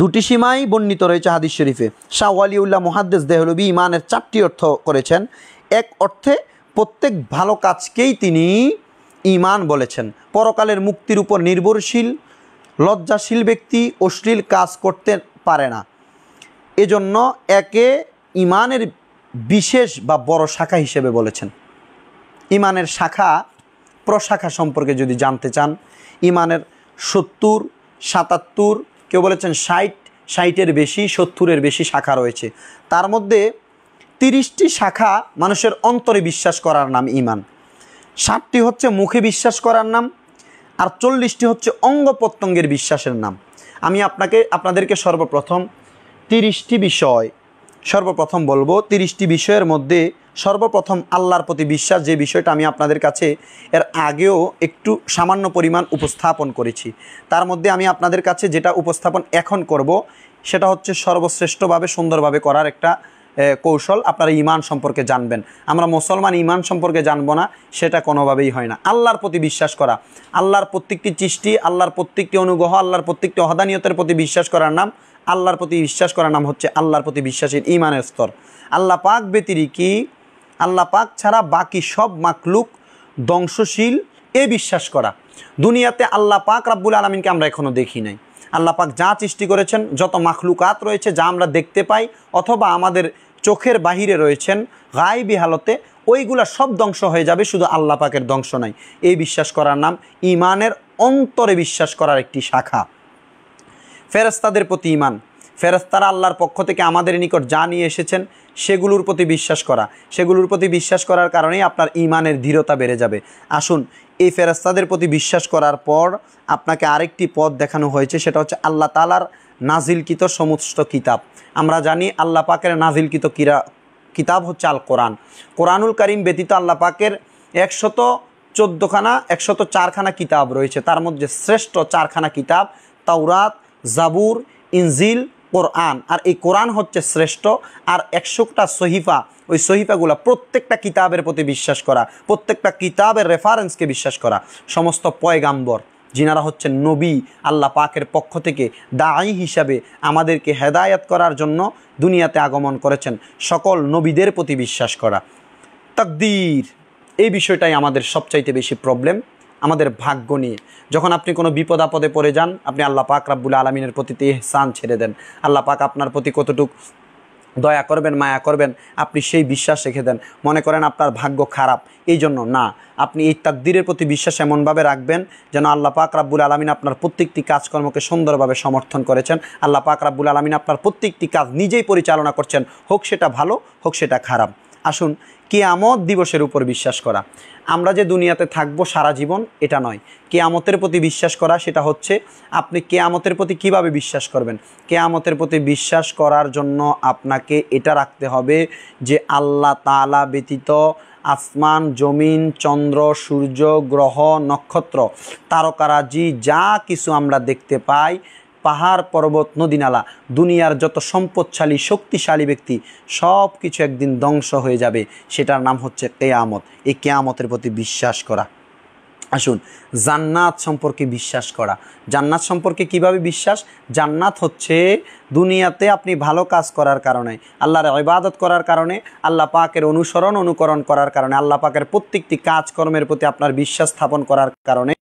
দুটি সীমাই বর্ণিত রয়েছে হাদিস শরীফে শাহ আলিউল্লাহ মহাদ্দেশ দেহলবি ইমানের চারটি অর্থ করেছেন এক অর্থে প্রত্যেক ভালো কাজকেই তিনি ইমান বলেছেন পরকালের মুক্তির উপর নির্ভরশীল লজ্জাশীল ব্যক্তি অশ্লীল কাজ করতে পারে না এজন্য একে ইমানের বিশেষ বা বড় শাখা হিসেবে বলেছেন ইমানের শাখা প্রশাখা সম্পর্কে যদি জানতে চান ইমানের সত্তর সাতাত্তর কেউ বলেছেন ষাট ষাটের বেশি সত্তরের বেশি শাখা রয়েছে তার মধ্যে তিরিশটি শাখা মানুষের অন্তরে বিশ্বাস করার নাম ইমান ষাটটি হচ্ছে মুখে বিশ্বাস করার নাম আর চল্লিশটি হচ্ছে অঙ্গ প্রত্যঙ্গের বিশ্বাসের নাম আমি আপনাকে আপনাদেরকে সর্বপ্রথম তিরিশটি বিষয় সর্বপ্রথম বলবো তিরিশটি বিষয়ের মধ্যে সর্বপ্রথম আল্লাহর প্রতি বিশ্বাস যে বিষয়টা আমি আপনাদের কাছে এর আগেও একটু সামান্য পরিমাণ উপস্থাপন করেছি তার মধ্যে আমি আপনাদের কাছে যেটা উপস্থাপন এখন করব সেটা হচ্ছে সর্বশ্রেষ্ঠভাবে সুন্দরভাবে করার একটা কৌশল আপনারা ইমান সম্পর্কে জানবেন আমরা মুসলমান ইমান সম্পর্কে জানবো না সেটা কোনোভাবেই হয় না আল্লাহর প্রতি বিশ্বাস করা আল্লাহর প্রত্যেকটি চিষ্টি আল্লাহর প্রত্যেকটি অনুগ্রহ আল্লাহর প্রত্যেকটি অহাদানিয়তের প্রতি বিশ্বাস করার নাম আল্লাহর প্রতি বিশ্বাস করার নাম হচ্ছে আল্লাহর প্রতি বিশ্বাসের ইমানের স্তর আল্লাহ পাক ব্যতিরিকি আল্লাহ পাক ছাড়া বাকি সব মাকলুক ধ্বংসশীল এ বিশ্বাস করা দুনিয়াতে আল্লাহ পাক রাব্বুল আলমিনকে আমরা এখনও দেখি নাই আল্লাহ পাক যা সৃষ্টি করেছেন যত মাখলুকাত রয়েছে যা আমরা দেখতে পাই অথবা আমাদের চোখের বাহিরে রয়েছেন গায়ে বিহালতে ওইগুলা সব ধ্বংস হয়ে যাবে শুধু আল্লাহ পাকের ধ্বংস নাই এই বিশ্বাস করার নাম ইমানের অন্তরে বিশ্বাস করার একটি শাখা ফেরস্তাদের প্রতি ইমান ফেরস্তারা আল্লাহর পক্ষ থেকে আমাদের নিকট যা নিয়ে এসেছেন সেগুলোর প্রতি বিশ্বাস করা সেগুলোর প্রতি বিশ্বাস করার কারণেই আপনার ইমানের দৃঢ়তা বেড়ে যাবে আসুন এই ফেরাস্তাদের প্রতি বিশ্বাস করার পর আপনাকে আরেকটি পথ দেখানো হয়েছে সেটা হচ্ছে আল্লাহ তালার নাজিলকিত সমস্ত কিতাব আমরা জানি আল্লাহ পাকের নাজিলকৃত কিরা কিতাব হচ্ছে আল কোরআন কোরআনুল করিম ব্যতীত আল্লাহ পাকের একশত চোদ্দোখানা একশত চারখানা কিতাব রয়েছে তার মধ্যে শ্রেষ্ঠ চারখানা কিতাব তাওরাত জাবুর ইনজিল কোরআন আর এই কোরআন হচ্ছে শ্রেষ্ঠ আর একশোটা সহিফা ওই সহিফাগুলো প্রত্যেকটা কিতাবের প্রতি বিশ্বাস করা প্রত্যেকটা কিতাবের রেফারেন্সকে বিশ্বাস করা সমস্ত পয়গাম্বর যিনারা হচ্ছেন নবী আল্লাহ পাকের পক্ষ থেকে দায়ী হিসাবে আমাদেরকে হেদায়াত করার জন্য দুনিয়াতে আগমন করেছেন সকল নবীদের প্রতি বিশ্বাস করা তকদির এই বিষয়টাই আমাদের সবচাইতে বেশি প্রবলেম আমাদের ভাগ্য নিয়ে যখন আপনি কোনো বিপদ আপদে পড়ে যান আপনি আল্লাহ পাক রাব্বুল আলমিনের প্রতি এহসান ছেড়ে দেন আল্লাহ পাক আপনার প্রতি কতটুকু দয়া করবেন মায়া করবেন আপনি সেই বিশ্বাস রেখে দেন মনে করেন আপনার ভাগ্য খারাপ এই জন্য না আপনি এই তাকদিরের প্রতি বিশ্বাস এমনভাবে রাখবেন যেন আল্লাহ পাক রাব্বুল আলমিন আপনার প্রত্যেকটি কাজকর্মকে সুন্দরভাবে সমর্থন করেছেন আল্লাহ পাক রাব্বুল আলমিন আপনার প্রত্যেকটি কাজ নিজেই পরিচালনা করছেন হোক সেটা ভালো হোক সেটা খারাপ আসুন কেয়ামত দিবসের উপর বিশ্বাস করা আমরা যে দুনিয়াতে থাকব সারা জীবন এটা নয় কেয়ামতের প্রতি বিশ্বাস করা সেটা হচ্ছে আপনি কেয়ামতের প্রতি কিভাবে বিশ্বাস করবেন কেয়ামতের প্রতি বিশ্বাস করার জন্য আপনাকে এটা রাখতে হবে যে আল্লাহ তালা ব্যতীত আসমান জমিন চন্দ্র সূর্য গ্রহ নক্ষত্র তারকারাজি যা কিছু আমরা দেখতে পাই পাহাড় পর্বত নদীনালা দুনিয়ার যত সম্পদশালী শক্তিশালী ব্যক্তি সব কিছু একদিন ধ্বংস হয়ে যাবে সেটার নাম হচ্ছে কেয়ামত এই কেয়ামতের প্রতি বিশ্বাস করা আসুন জান্নাত সম্পর্কে বিশ্বাস করা জান্নাত সম্পর্কে কিভাবে বিশ্বাস জান্নাত হচ্ছে দুনিয়াতে আপনি ভালো কাজ করার কারণে আল্লাহর ইবাদত করার কারণে আল্লাহ পাকের অনুসরণ অনুকরণ করার কারণে আল্লাহ পাকের প্রত্যেকটি কাজকর্মের প্রতি আপনার বিশ্বাস স্থাপন করার কারণে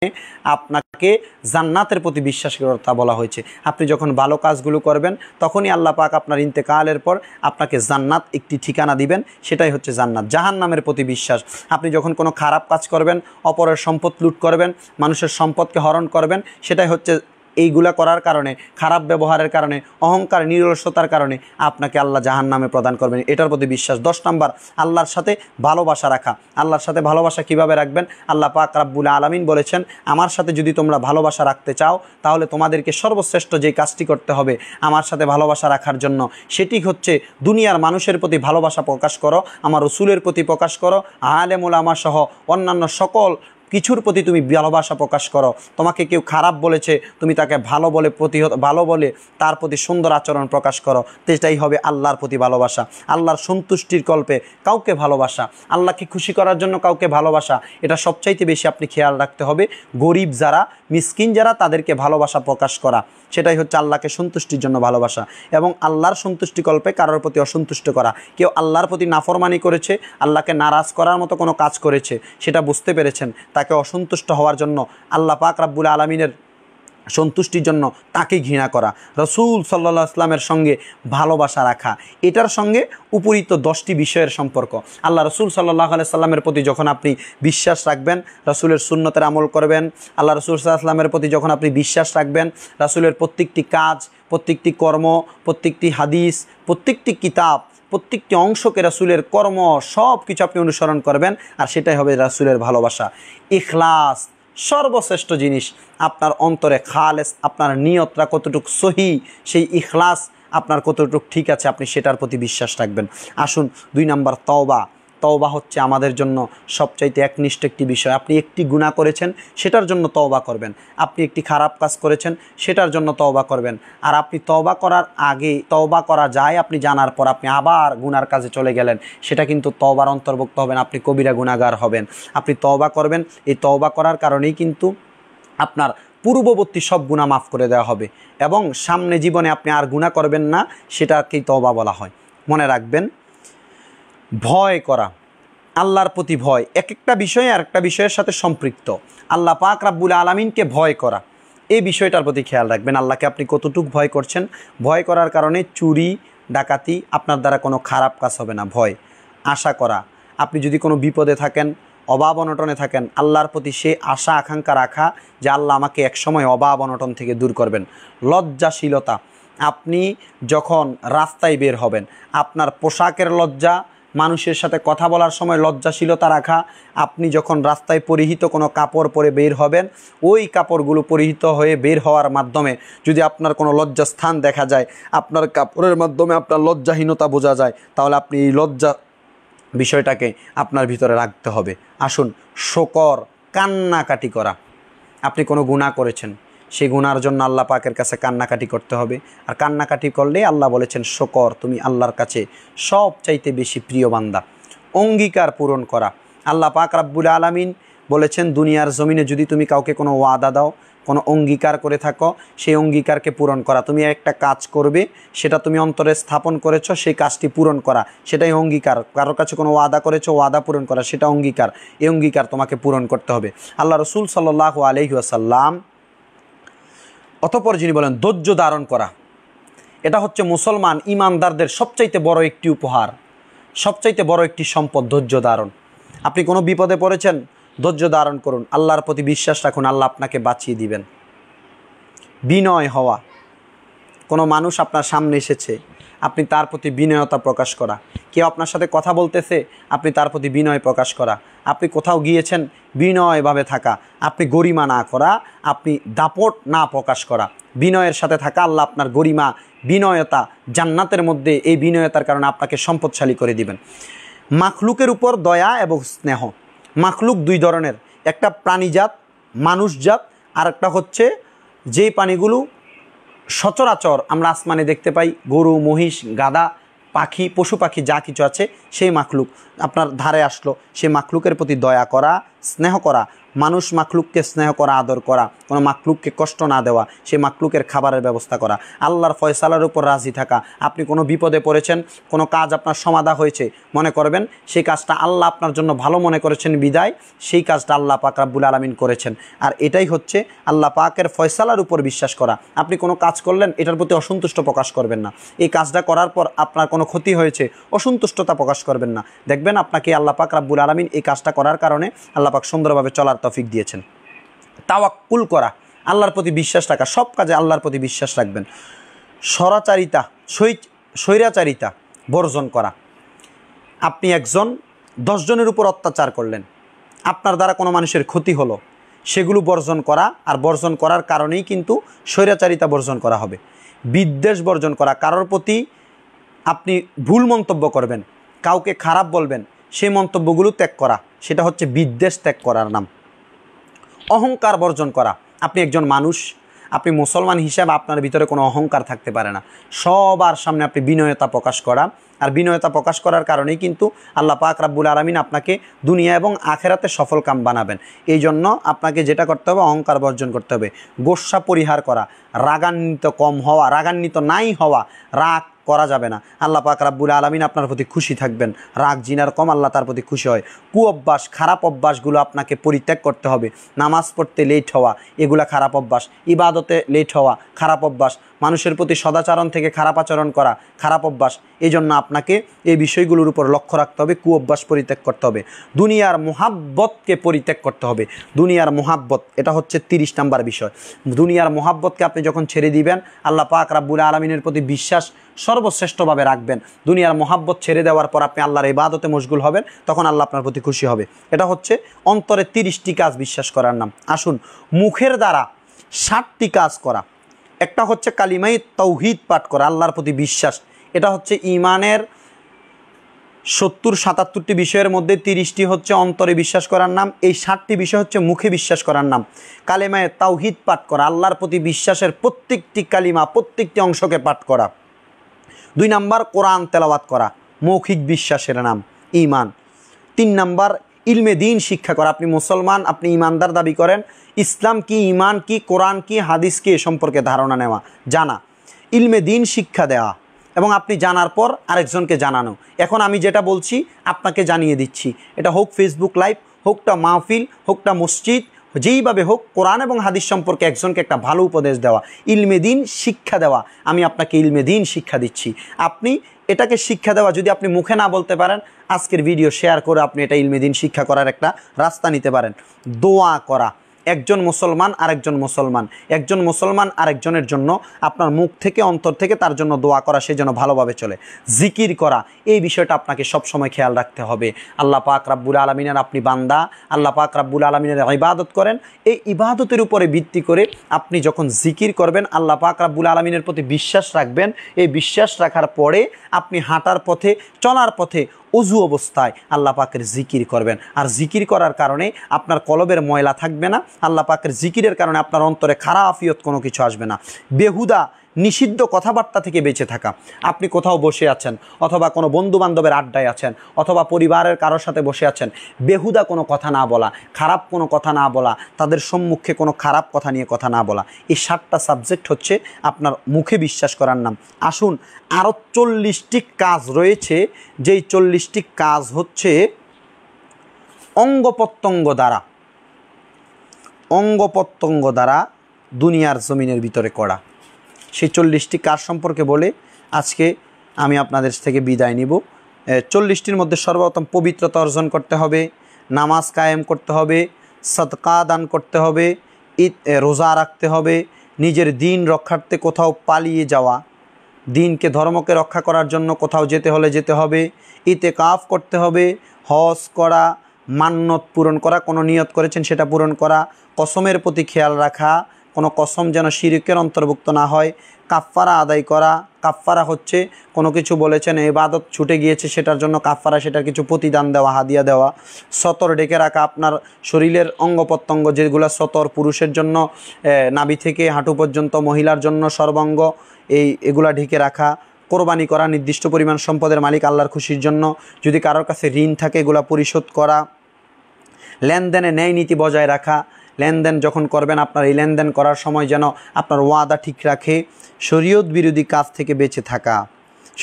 আপনাকে জান্নাতের প্রতি বিশ্বাসীকতা বলা হয়েছে আপনি যখন ভালো কাজগুলো করবেন তখনই আল্লাহ পাক আপনার ইন্তেকালের পর আপনাকে জান্নাত একটি ঠিকানা দিবেন সেটাই হচ্ছে জান্নাত জাহান নামের প্রতি বিশ্বাস আপনি যখন কোনো খারাপ কাজ করবেন অপরের সম্পদ লুট করবেন মানুষের সম্পদকে হরণ করবেন সেটাই হচ্ছে এইগুলা করার কারণে খারাপ ব্যবহারের কারণে অহংকার নিরলসতার কারণে আপনাকে আল্লাহ জাহান নামে প্রদান করবেন এটার প্রতি বিশ্বাস দশ নম্বর আল্লাহর সাথে ভালোবাসা রাখা আল্লাহর সাথে ভালোবাসা কিভাবে রাখবেন আল্লাহ পাক রাব্বুল আলমিন বলেছেন আমার সাথে যদি তোমরা ভালোবাসা রাখতে চাও তাহলে তোমাদেরকে সর্বশ্রেষ্ঠ যে কাজটি করতে হবে আমার সাথে ভালোবাসা রাখার জন্য সেটি হচ্ছে দুনিয়ার মানুষের প্রতি ভালোবাসা প্রকাশ করো আমার রসুলের প্রতি প্রকাশ করো আলেমুল আমার সহ অন্যান্য সকল কিছুর প্রতি তুমি ভালোবাসা প্রকাশ করো তোমাকে কেউ খারাপ বলেছে তুমি তাকে ভালো বলে প্রতিহত ভালো বলে তার প্রতি সুন্দর আচরণ প্রকাশ করো সেটাই হবে আল্লাহর প্রতি ভালোবাসা আল্লাহর সন্তুষ্টির কল্পে কাউকে ভালোবাসা আল্লাহকে খুশি করার জন্য কাউকে ভালোবাসা এটা সবচাইতে বেশি আপনি খেয়াল রাখতে হবে গরিব যারা মিসকিন যারা তাদেরকে ভালোবাসা প্রকাশ করা সেটাই হচ্ছে আল্লাহকে সন্তুষ্টির জন্য ভালোবাসা এবং আল্লাহর সন্তুষ্টি কল্পে কারোর প্রতি অসন্তুষ্ট করা কেউ আল্লাহর প্রতি নাফরমানি করেছে আল্লাহকে নারাজ করার মতো কোনো কাজ করেছে সেটা বুঝতে পেরেছেন তাকে অসন্তুষ্ট হওয়ার জন্য আল্লাহ পাক রাব্বুল আলমিনের সন্তুষ্টির জন্য তাকে ঘৃণা করা রসুল সাল্লা আসলামের সঙ্গে ভালোবাসা রাখা এটার সঙ্গে উপরিত দশটি বিষয়ের সম্পর্ক আল্লাহ রসুল সাল্লাহ সাল্লামের প্রতি যখন আপনি বিশ্বাস রাখবেন রসুলের সুন্নতের আমল করবেন আল্লাহ রসুল আসলামের প্রতি যখন আপনি বিশ্বাস রাখবেন রসুলের প্রত্যেকটি কাজ প্রত্যেকটি কর্ম প্রত্যেকটি হাদিস প্রত্যেকটি কিতাব প্রত্যেকটি অংশকে রাসুলের কর্ম সব কিছু আপনি অনুসরণ করবেন আর সেটাই হবে রাসুলের ভালোবাসা ইখলাস সর্বশ্রেষ্ঠ জিনিস আপনার অন্তরে খালেস আপনার নিয়তটা কতটুকু সহি সেই ইখলাস আপনার কতটুকু ঠিক আছে আপনি সেটার প্রতি বিশ্বাস রাখবেন আসুন দুই নাম্বার তওবা তওবা হচ্ছে আমাদের জন্য সবচাইতে একনিষ্ঠ একটি বিষয় আপনি একটি গুণা করেছেন সেটার জন্য তওবা করবেন আপনি একটি খারাপ কাজ করেছেন সেটার জন্য তওবা করবেন আর আপনি তওবা করার আগে তওবা করা যায় আপনি জানার পর আপনি আবার গুনার কাজে চলে গেলেন সেটা কিন্তু তওবার অন্তর্ভুক্ত হবেন আপনি কবিরা গুণাগার হবেন আপনি তওবা করবেন এই তওবা করার কারণেই কিন্তু আপনার পূর্ববর্তী সব গুণা মাফ করে দেওয়া হবে এবং সামনে জীবনে আপনি আর গুণা করবেন না সেটাকেই তওবা বলা হয় মনে রাখবেন ভয় করা আল্লাহর প্রতি ভয় এক একটা বিষয়ে আর একটা বিষয়ের সাথে সম্পৃক্ত আল্লাহ পাক রাব্বুল আলমিনকে ভয় করা এই বিষয়টার প্রতি খেয়াল রাখবেন আল্লাহকে আপনি কতটুকু ভয় করছেন ভয় করার কারণে চুরি ডাকাতি আপনার দ্বারা কোনো খারাপ কাজ হবে না ভয় আশা করা আপনি যদি কোনো বিপদে থাকেন অভাব অনটনে থাকেন আল্লাহর প্রতি সে আশা আকাঙ্ক্ষা রাখা যে আল্লাহ আমাকে একসময় অভাব অনটন থেকে দূর করবেন লজ্জাশীলতা আপনি যখন রাস্তায় বের হবেন আপনার পোশাকের লজ্জা মানুষের সাথে কথা বলার সময় লজ্জাশীলতা রাখা আপনি যখন রাস্তায় পরিহিত কোনো কাপড় পরে বের হবেন ওই কাপড়গুলো পরিহিত হয়ে বের হওয়ার মাধ্যমে যদি আপনার কোনো লজ্জাস্থান দেখা যায় আপনার কাপড়ের মাধ্যমে আপনার লজ্জাহীনতা বোঝা যায় তাহলে আপনি এই লজ্জা বিষয়টাকে আপনার ভিতরে রাখতে হবে আসুন শোকর কান্নাকাটি করা আপনি কোনো গুণা করেছেন সেই গুনার জন্য আল্লাহ পাকের কাছে কান্নাকাটি করতে হবে আর কান্নাকাটি করলে আল্লাহ বলেছেন শকর তুমি আল্লাহর কাছে সব চাইতে বেশি প্রিয় বান্দা অঙ্গীকার পূরণ করা আল্লাহ পাক রাব্বুল আলমিন বলেছেন দুনিয়ার জমিনে যদি তুমি কাউকে কোনো ওয়াদা দাও কোনো অঙ্গীকার করে থাকো সেই অঙ্গীকারকে পূরণ করা তুমি একটা কাজ করবে সেটা তুমি অন্তরে স্থাপন করেছো সেই কাজটি পূরণ করা সেটাই অঙ্গীকার কারোর কাছে কোনো ওয়াদা করেছো ওয়াদা পূরণ করা সেটা অঙ্গীকার এই অঙ্গীকার তোমাকে পূরণ করতে হবে আল্লাহ রসুল সাল্লাহ আলহিহাসাল্লাম অতপর যিনি বলেন ধৈর্য ধারণ করা এটা হচ্ছে মুসলমান ইমানদারদের সবচাইতে বড় একটি উপহার সবচাইতে বড় একটি সম্পদ ধৈর্য ধারণ আপনি কোনো বিপদে পড়েছেন ধৈর্য ধারণ করুন আল্লাহর প্রতি বিশ্বাস রাখুন আল্লাহ আপনাকে বাঁচিয়ে দিবেন বিনয় হওয়া কোনো মানুষ আপনার সামনে এসেছে আপনি তার প্রতি বিনয়তা প্রকাশ করা কেউ আপনার সাথে কথা বলতেছে আপনি তার প্রতি বিনয় প্রকাশ করা আপনি কোথাও গিয়েছেন বিনয়ভাবে থাকা আপনি গরিমা না করা আপনি দাপট না প্রকাশ করা বিনয়ের সাথে থাকা আল্লাহ আপনার গরিমা বিনয়তা জান্নাতের মধ্যে এই বিনয়তার কারণে আপনাকে সম্পদশালী করে দিবেন মাখলুকের উপর দয়া এবং স্নেহ মাখলুক দুই ধরনের একটা প্রাণীজাত মানুষজাত আর একটা হচ্ছে যেই প্রাণীগুলো সচরাচর আমরা আসমানে দেখতে পাই গরু মহিষ গাদা পাখি পশু পাখি যা কিছু আছে সেই মাখলুক আপনার ধারে আসলো সেই মাখলুকের প্রতি দয়া করা স্নেহ করা মানুষ মাকলুককে স্নেহ করা আদর করা কোনো মাকলুককে কষ্ট না দেওয়া সেই মাকলুকের খাবারের ব্যবস্থা করা আল্লাহর ফয়সালার উপর রাজি থাকা আপনি কোনো বিপদে পড়েছেন কোনো কাজ আপনার সমাধা হয়েছে মনে করবেন সেই কাজটা আল্লাহ আপনার জন্য ভালো মনে করেছেন বিদায় সেই কাজটা আল্লাহ পাক রাব্বুল আলমিন করেছেন আর এটাই হচ্ছে আল্লাহ পাকের ফয়সালার উপর বিশ্বাস করা আপনি কোনো কাজ করলেন এটার প্রতি অসন্তুষ্ট প্রকাশ করবেন না এই কাজটা করার পর আপনার কোনো ক্ষতি হয়েছে অসন্তুষ্টতা প্রকাশ করবেন না দেখবেন আপনাকে আল্লাহ পাক রাব্বুল আলমিন এই কাজটা করার কারণে আল্লাহ পাক সুন্দরভাবে চলার তফিক দিয়েছেন তাওয়াক্কুল করা আল্লাহর প্রতি বিশ্বাস রাখা সব কাজে আল্লাহর প্রতি বিশ্বাস রাখবেন স্বরাচারিতা স্বৈরাচারিতা বর্জন করা আপনি একজন দশজনের উপর অত্যাচার করলেন আপনার দ্বারা কোনো মানুষের ক্ষতি হলো সেগুলো বর্জন করা আর বর্জন করার কারণেই কিন্তু স্বৈরাচারিতা বর্জন করা হবে বিদ্বেষ বর্জন করা কারোর প্রতি আপনি ভুল মন্তব্য করবেন কাউকে খারাপ বলবেন সেই মন্তব্যগুলো ত্যাগ করা সেটা হচ্ছে বিদ্বেষ ত্যাগ করার নাম অহংকার বর্জন করা আপনি একজন মানুষ আপনি মুসলমান হিসাবে আপনার ভিতরে কোনো অহংকার থাকতে পারে না সবার সামনে আপনি বিনয়তা প্রকাশ করা আর বিনয়তা প্রকাশ করার কারণেই কিন্তু আল্লাহ পাক রাব্বুল আলমিন আপনাকে দুনিয়া এবং আখেরাতে সফল কাম বানাবেন এই জন্য আপনাকে যেটা করতে হবে অহংকার বর্জন করতে হবে গোসা পরিহার করা রাগান্বিত কম হওয়া রাগান্বিত নাই হওয়া রাগ করা যাবে না আল্লাহ পাক রাব্বুল আলমিন আপনার প্রতি খুশি থাকবেন রাগ জিনার কম আল্লাহ তার প্রতি খুশি হয় কু অভ্যাস খারাপ অভ্যাসগুলো আপনাকে পরিত্যাগ করতে হবে নামাজ পড়তে লেট হওয়া এগুলা খারাপ অভ্যাস ইবাদতে লেট হওয়া খারাপ অভ্যাস মানুষের প্রতি সদাচারণ থেকে খারাপ আচরণ করা খারাপ অভ্যাস এই জন্য আপনাকে এই বিষয়গুলোর উপর লক্ষ্য রাখতে হবে কু অভ্যাস পরিত্যাগ করতে হবে দুনিয়ার মোহাব্বতকে পরিত্যাগ করতে হবে দুনিয়ার মোহাব্বত এটা হচ্ছে তিরিশ নাম্বার বিষয় দুনিয়ার মোহাব্বতকে আপনি যখন ছেড়ে দিবেন আল্লাহ পাক রাব্বুল আলমিনের প্রতি বিশ্বাস সর্বশ্রেষ্ঠভাবে রাখবেন দুনিয়ার মহাব্বত ছেড়ে দেওয়ার পর আপনি আল্লাহর ইবাদতে মশগুল হবেন তখন আল্লাহ আপনার প্রতি খুশি হবে এটা হচ্ছে অন্তরে তিরিশটি কাজ বিশ্বাস করার নাম আসুন মুখের দ্বারা ষাটটি কাজ করা একটা হচ্ছে কালিমাই তৌহিদ পাঠ করা আল্লাহর প্রতি বিশ্বাস এটা হচ্ছে ইমানের সত্তর সাতাত্তরটি বিষয়ের মধ্যে তিরিশটি হচ্ছে অন্তরে বিশ্বাস করার নাম এই ষাটটি বিষয় হচ্ছে মুখে বিশ্বাস করার নাম কালেমায় তাওহিদ পাঠ করা আল্লাহর প্রতি বিশ্বাসের প্রত্যেকটি কালিমা প্রত্যেকটি অংশকে পাঠ করা দুই নাম্বার কোরআন তেলাওয়াত করা মৌখিক বিশ্বাসের নাম ইমান তিন নাম্বার ইলমে দিন শিক্ষা করা আপনি মুসলমান আপনি ইমানদার দাবি করেন ইসলাম কি ইমান কি কোরআন কি হাদিস কি এ সম্পর্কে ধারণা নেওয়া জানা ইলমে দিন শিক্ষা দেওয়া এবং আপনি জানার পর আরেকজনকে জানানো এখন আমি যেটা বলছি আপনাকে জানিয়ে দিচ্ছি এটা হোক ফেসবুক লাইভ হোকটা মাহফিল হোকটা মসজিদ যেইভাবে হোক কোরআন এবং হাদিস সম্পর্কে একজনকে একটা ভালো উপদেশ দেওয়া ইলমে দিন শিক্ষা দেওয়া আমি আপনাকে ইলমে দিন শিক্ষা দিচ্ছি আপনি এটাকে শিক্ষা দেওয়া যদি আপনি মুখে না বলতে পারেন আজকের ভিডিও শেয়ার করে আপনি এটা ইলমে দিন শিক্ষা করার একটা রাস্তা নিতে পারেন দোয়া করা একজন মুসলমান আরেকজন মুসলমান একজন মুসলমান আরেকজনের জন্য আপনার মুখ থেকে অন্তর থেকে তার জন্য দোয়া করা সে যেন ভালোভাবে চলে জিকির করা এই বিষয়টা আপনাকে সবসময় খেয়াল রাখতে হবে আল্লাহ পাক রাব্বুল আলমিনের আপনি বান্দা আল্লাহ পাক রাব্বুল আলমিনের ইবাদত করেন এই ইবাদতের উপরে ভিত্তি করে আপনি যখন জিকির করবেন আল্লাহ পাক রাব্বুল আলমিনের প্রতি বিশ্বাস রাখবেন এই বিশ্বাস রাখার পরে আপনি হাঁটার পথে চলার পথে অজু অবস্থায় আল্লাহ পাকের জিকির করবেন আর জিকির করার কারণে আপনার কলবের ময়লা থাকবে না আল্লাহ পাকের জিকিরের কারণে আপনার অন্তরে খারাপ আফিয়ত কোনো কিছু আসবে না বেহুদা নিষিদ্ধ কথাবার্তা থেকে বেঁচে থাকা আপনি কোথাও বসে আছেন অথবা কোনো বন্ধু বান্ধবের আড্ডায় আছেন অথবা পরিবারের কারোর সাথে বসে আছেন বেহুদা কোনো কথা না বলা খারাপ কোনো কথা না বলা তাদের সম্মুখে কোনো খারাপ কথা নিয়ে কথা না বলা এই সাতটা সাবজেক্ট হচ্ছে আপনার মুখে বিশ্বাস করার নাম আসুন আরও চল্লিশটি কাজ রয়েছে যেই চল্লিশটি কাজ হচ্ছে অঙ্গ প্রত্যঙ্গ দ্বারা অঙ্গ প্রত্যঙ্গ দ্বারা দুনিয়ার জমিনের ভিতরে করা সেই চল্লিশটি কাজ সম্পর্কে বলে আজকে আমি আপনাদের থেকে বিদায় নিব চল্লিশটির মধ্যে সর্বপ্রথম পবিত্রতা অর্জন করতে হবে নামাজ কায়েম করতে হবে সৎকা দান করতে হবে ঈদ রোজা রাখতে হবে নিজের দিন রক্ষার্থে কোথাও পালিয়ে যাওয়া দিনকে ধর্মকে রক্ষা করার জন্য কোথাও যেতে হলে যেতে হবে ইতে কাফ করতে হবে হজ করা মান্যত পূরণ করা কোনো নিয়ত করেছেন সেটা পূরণ করা কসমের প্রতি খেয়াল রাখা কোনো কসম যেন শিরিকের অন্তর্ভুক্ত না হয় কাফফারা আদায় করা কাফফারা হচ্ছে কোনো কিছু বলেছেন এবাদত ছুটে গিয়েছে সেটার জন্য কাফফারা সেটার কিছু প্রতিদান দেওয়া হাদিয়া দেওয়া সতর ডেকে রাখা আপনার শরীরের অঙ্গ প্রত্যঙ্গ যেগুলো সতর পুরুষের জন্য নাবি থেকে হাঁটু পর্যন্ত মহিলার জন্য সর্বাঙ্গ এই এগুলা ঢেকে রাখা কোরবানি করা নির্দিষ্ট পরিমাণ সম্পদের মালিক আল্লাহর খুশির জন্য যদি কারোর কাছে ঋণ থাকে এগুলা পরিশোধ করা লেনদেনে ন্যায় নীতি বজায় রাখা লেনদেন যখন করবেন আপনার এই লেনদেন করার সময় যেন আপনার ওয়াদা ঠিক রাখে শরীয়ত বিরোধী কাজ থেকে বেঁচে থাকা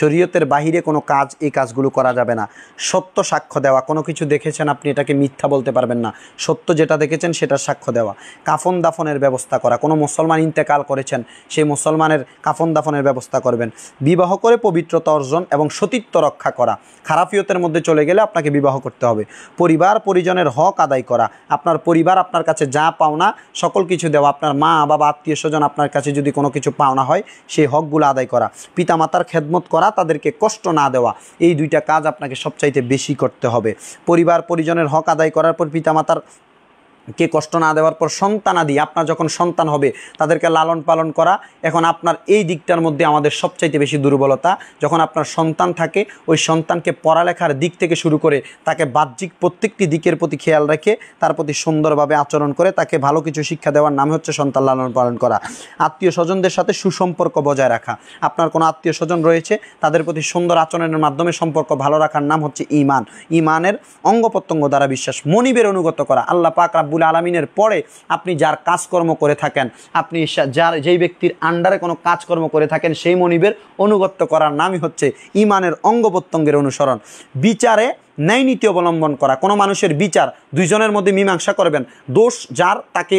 শরীয়তের বাহিরে কোনো কাজ এই কাজগুলো করা যাবে না সত্য সাক্ষ্য দেওয়া কোনো কিছু দেখেছেন আপনি এটাকে মিথ্যা বলতে পারবেন না সত্য যেটা দেখেছেন সেটার সাক্ষ্য দেওয়া কাফন দাফনের ব্যবস্থা করা কোনো মুসলমান ইন্তেকাল করেছেন সেই মুসলমানের কাফন দাফনের ব্যবস্থা করবেন বিবাহ করে পবিত্রতা অর্জন এবং সতীত্ব রক্ষা করা খারাপিয়তের মধ্যে চলে গেলে আপনাকে বিবাহ করতে হবে পরিবার পরিজনের হক আদায় করা আপনার পরিবার আপনার কাছে যা পাওনা সকল কিছু দেওয়া আপনার মা বাবা আত্মীয় স্বজন আপনার কাছে যদি কোনো কিছু পাওনা হয় সেই হকগুলো আদায় করা পিতামাতার খেদমত করা তালা তাদেরকে কষ্ট না দেওয়া এই দুইটা কাজ আপনাকে সবচাইতে বেশি করতে হবে পরিবার পরিজনের হক আদায় করার পর পিতামাতার কে কষ্ট না দেওয়ার পর সন্তানাদি আপনার যখন সন্তান হবে তাদেরকে লালন পালন করা এখন আপনার এই দিকটার মধ্যে আমাদের সবচাইতে বেশি দুর্বলতা যখন আপনার সন্তান থাকে ওই সন্তানকে পড়ালেখার দিক থেকে শুরু করে তাকে বাহ্যিক প্রত্যেকটি দিকের প্রতি খেয়াল রেখে তার প্রতি সুন্দরভাবে আচরণ করে তাকে ভালো কিছু শিক্ষা দেওয়ার নাম হচ্ছে সন্তান লালন পালন করা আত্মীয় স্বজনদের সাথে সুসম্পর্ক বজায় রাখা আপনার কোনো আত্মীয় স্বজন রয়েছে তাদের প্রতি সুন্দর আচরণের মাধ্যমে সম্পর্ক ভালো রাখার নাম হচ্ছে ইমান ইমানের অঙ্গ প্রত্যঙ্গ দ্বারা বিশ্বাস মনিবের অনুগত করা আল্লাহ পাক রাব্বুল রব্বুল আলমিনের পরে আপনি যার কাজকর্ম করে থাকেন আপনি যার যেই ব্যক্তির আন্ডারে কোনো কাজকর্ম করে থাকেন সেই মনিবের অনুগত্য করার নামই হচ্ছে ইমানের অঙ্গ প্রত্যঙ্গের অনুসরণ বিচারে ন্যায় নীতি অবলম্বন করা কোনো মানুষের বিচার দুইজনের মধ্যে মীমাংসা করবেন দোষ যার তাকে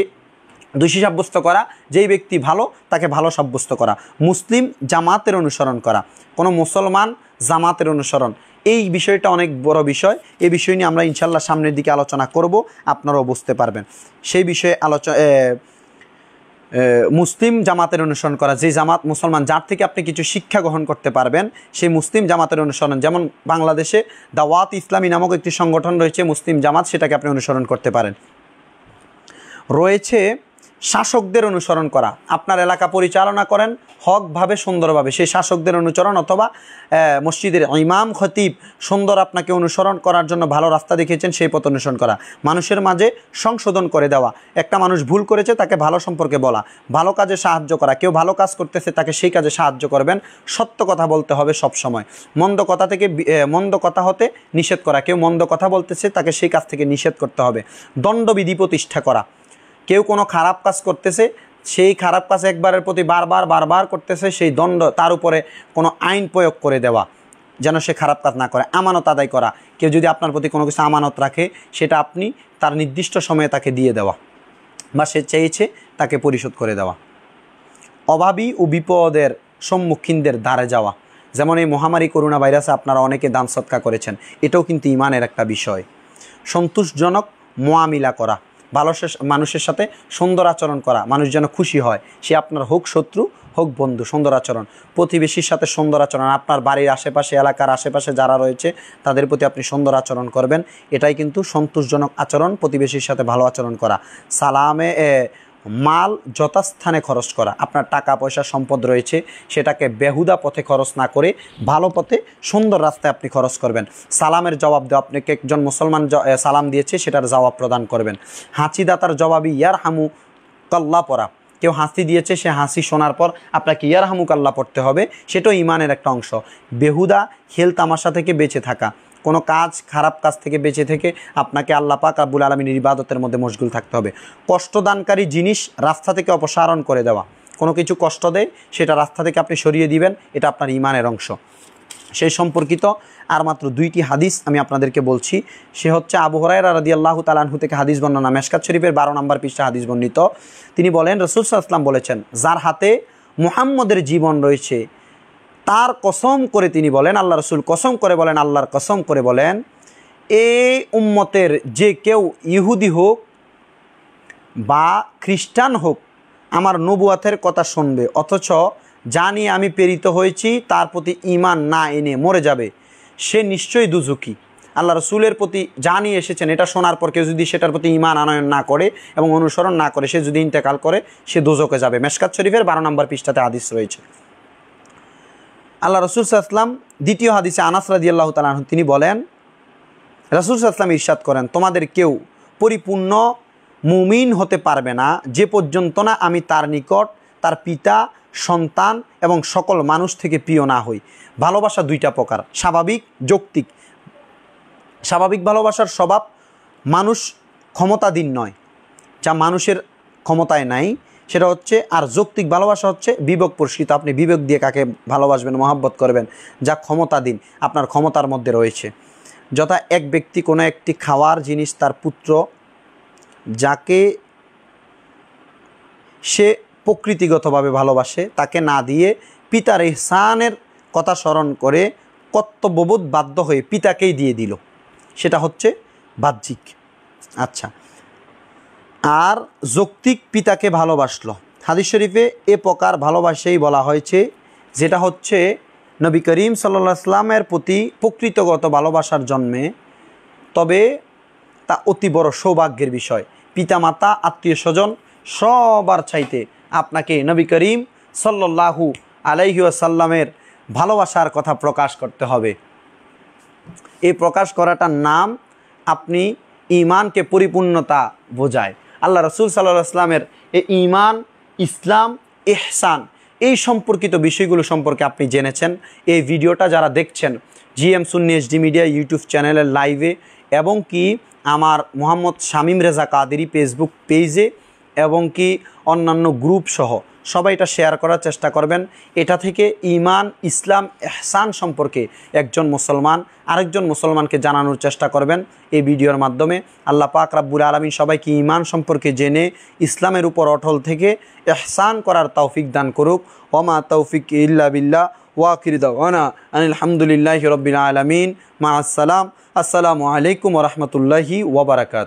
দোষী সাব্যস্ত করা যেই ব্যক্তি ভালো তাকে ভালো সাব্যস্ত করা মুসলিম জামাতের অনুসরণ করা কোনো মুসলমান জামাতের অনুসরণ এই বিষয়টা অনেক বড় বিষয় এই বিষয় নিয়ে আমরা ইনশাল্লাহ সামনের দিকে আলোচনা করব আপনারাও বুঝতে পারবেন সেই বিষয়ে আলোচনা মুসলিম জামাতের অনুসরণ করা যে জামাত মুসলমান যার থেকে আপনি কিছু শিক্ষা গ্রহণ করতে পারবেন সেই মুসলিম জামাতের অনুসরণ যেমন বাংলাদেশে দাওয়াত ইসলামী নামক একটি সংগঠন রয়েছে মুসলিম জামাত সেটাকে আপনি অনুসরণ করতে পারেন রয়েছে শাসকদের অনুসরণ করা আপনার এলাকা পরিচালনা করেন হকভাবে সুন্দরভাবে সেই শাসকদের অনুচরণ অথবা মসজিদের ইমাম খতিব সুন্দর আপনাকে অনুসরণ করার জন্য ভালো রাস্তা দেখিয়েছেন সেই পথ অনুসরণ করা মানুষের মাঝে সংশোধন করে দেওয়া একটা মানুষ ভুল করেছে তাকে ভালো সম্পর্কে বলা ভালো কাজে সাহায্য করা কেউ ভালো কাজ করতেছে তাকে সেই কাজে সাহায্য করবেন সত্য কথা বলতে হবে সব সময় মন্দ কথা থেকে মন্দ কথা হতে নিষেধ করা কেউ মন্দ কথা বলতেছে তাকে সেই কাজ থেকে নিষেধ করতে হবে দণ্ডবিধি প্রতিষ্ঠা করা কেউ কোনো খারাপ কাজ করতেছে সেই খারাপ কাজ একবারের প্রতি বারবার বারবার করতেছে সেই দণ্ড তার উপরে কোনো আইন প্রয়োগ করে দেওয়া যেন সে খারাপ কাজ না করে আমানত আদায় করা কেউ যদি আপনার প্রতি কোনো কিছু আমানত রাখে সেটা আপনি তার নির্দিষ্ট সময়ে তাকে দিয়ে দেওয়া বা সে চেয়েছে তাকে পরিশোধ করে দেওয়া অভাবী ও বিপদের সম্মুখীনদের দ্বারে যাওয়া যেমন এই মহামারী করোনা ভাইরাসে আপনারা অনেকে দান সৎকা করেছেন এটাও কিন্তু ইমানের একটা বিষয় সন্তোষজনক মোয়ামিলা করা ভালো মানুষের সাথে সুন্দর আচরণ করা মানুষ যেন খুশি হয় সে আপনার হোক শত্রু হোক বন্ধু সুন্দর আচরণ প্রতিবেশীর সাথে সুন্দর আচরণ আপনার বাড়ির আশেপাশে এলাকার আশেপাশে যারা রয়েছে তাদের প্রতি আপনি সুন্দর আচরণ করবেন এটাই কিন্তু সন্তোষজনক আচরণ প্রতিবেশীর সাথে ভালো আচরণ করা সালামে মাল যথাস্থানে খরচ করা আপনার টাকা পয়সা সম্পদ রয়েছে সেটাকে বেহুদা পথে খরচ না করে ভালো পথে সুন্দর রাস্তায় আপনি খরচ করবেন সালামের জবাব দেওয়া আপনাকে একজন মুসলমান সালাম দিয়েছে সেটার জবাব প্রদান করবেন হাঁচিদাতার জবাবই ইয়ার হামু কল্লা পরা কেউ হাসি দিয়েছে সে হাসি শোনার পর আপনাকে ইয়ার হামুক পড়তে হবে সেটাও ইমানের একটা অংশ বেহুদা খেল তামাশা থেকে বেঁচে থাকা কোনো কাজ খারাপ কাজ থেকে বেঁচে থেকে আপনাকে আল্লাহ পাক আব্বুল আলমিনের ইবাদতের মধ্যে মশগুল থাকতে হবে কষ্টদানকারী জিনিস রাস্তা থেকে অপসারণ করে দেওয়া কোনো কিছু কষ্ট দেয় সেটা রাস্তা থেকে আপনি সরিয়ে দিবেন এটা আপনার ইমানের অংশ সেই সম্পর্কিত আর মাত্র দুইটি হাদিস আমি আপনাদেরকে বলছি সে হচ্ছে আবু রাদি আল্লাহ তালানহু থেকে হাদিস বর্ণনা মেশকাত শরীফের বারো নম্বর পৃষ্ঠা হাদিস বর্ণিত তিনি বলেন রসুল সাল্লাম বলেছেন যার হাতে মুহাম্মদের জীবন রয়েছে তার কসম করে তিনি বলেন আল্লাহ রসুল কসম করে বলেন আল্লাহর কসম করে বলেন এই উম্মতের যে কেউ ইহুদি হোক বা খ্রিস্টান হোক আমার নবুয়াতের কথা শুনবে অথচ যা নিয়ে আমি প্রেরিত হয়েছি তার প্রতি ইমান না এনে মরে যাবে সে নিশ্চয়ই দুঝুকি আল্লাহ রসুলের প্রতি যা নিয়ে এসেছেন এটা শোনার পর কেউ যদি সেটার প্রতি ইমান আনয়ন না করে এবং অনুসরণ না করে সে যদি ইন্তেকাল করে সে দুজকে যাবে মেশকাত শরীফের বারো নম্বর পৃষ্ঠাতে আদিস রয়েছে আল্লাহ রসুল সাল্লাম দ্বিতীয় হাদিসে আনাস রাজি আল্লাহ তালাহ তিনি বলেন রসুল সাল্লাম ইরশাদ করেন তোমাদের কেউ পরিপূর্ণ মুমিন হতে পারবে না যে পর্যন্ত না আমি তার নিকট তার পিতা সন্তান এবং সকল মানুষ থেকে প্রিয় না হই ভালোবাসা দুইটা প্রকার স্বাভাবিক যৌক্তিক স্বাভাবিক ভালোবাসার স্বভাব মানুষ ক্ষমতাধীন নয় যা মানুষের ক্ষমতায় নাই সেটা হচ্ছে আর যৌক্তিক ভালোবাসা হচ্ছে বিবেক পুরস্কৃত আপনি বিবেক দিয়ে কাকে ভালোবাসবেন মহাব্বত করবেন যা ক্ষমতাধীন আপনার ক্ষমতার মধ্যে রয়েছে যথা এক ব্যক্তি কোনো একটি খাওয়ার জিনিস তার পুত্র যাকে সে প্রকৃতিগতভাবে ভালোবাসে তাকে না দিয়ে পিতার ইহসানের কথা স্মরণ করে কর্তব্যবোধ বাধ্য হয়ে পিতাকেই দিয়ে দিল সেটা হচ্ছে বাহ্যিক আচ্ছা আর যৌক্তিক পিতাকে ভালোবাসলো হাদিস শরীফে এ প্রকার ভালোবাসেই বলা হয়েছে যেটা হচ্ছে নবী করিম সাল্লা ইসলামের প্রতি প্রকৃতগত ভালোবাসার জন্মে তবে তা অতি বড় সৌভাগ্যের বিষয় পিতামাতা আত্মীয় স্বজন সবার চাইতে আপনাকে নবী করিম আলাইহি আলাইহাসাল্লামের ভালোবাসার কথা প্রকাশ করতে হবে এই প্রকাশ করাটার নাম আপনি ইমানকে পরিপূর্ণতা বোঝায় আল্লাহ রসুল সাল্লাহ আসলামের এই ইমান ইসলাম এহসান এই সম্পর্কিত বিষয়গুলো সম্পর্কে আপনি জেনেছেন এই ভিডিওটা যারা দেখছেন GM Sunni D media YouTube চ্যানেলের লাইভে এবং কি আমার মোহাম্মদ শামিম রেজা কাদেরি ফেসবুক পেজে এবং কি অন্যান্য গ্রুপ সহ সবাই এটা শেয়ার করার চেষ্টা করবেন এটা থেকে ইমান ইসলাম এহসান সম্পর্কে একজন মুসলমান আরেকজন মুসলমানকে জানানোর চেষ্টা করবেন এই ভিডিওর মাধ্যমে আল্লাহ পাক রাব্বুল আলমিন সবাইকে ইমান সম্পর্কে জেনে ইসলামের উপর অটল থেকে এহসান করার তৌফিক দান করুক ওমা তৌফিক ইল্লা বিল্লা ওয়াকির দাওয়ানা আনিলহামদুলিল্লাহ রবিল আলমিন মা আসসালাম আসসালামু আলাইকুম রহমতুল্লাহি ওবরাকাত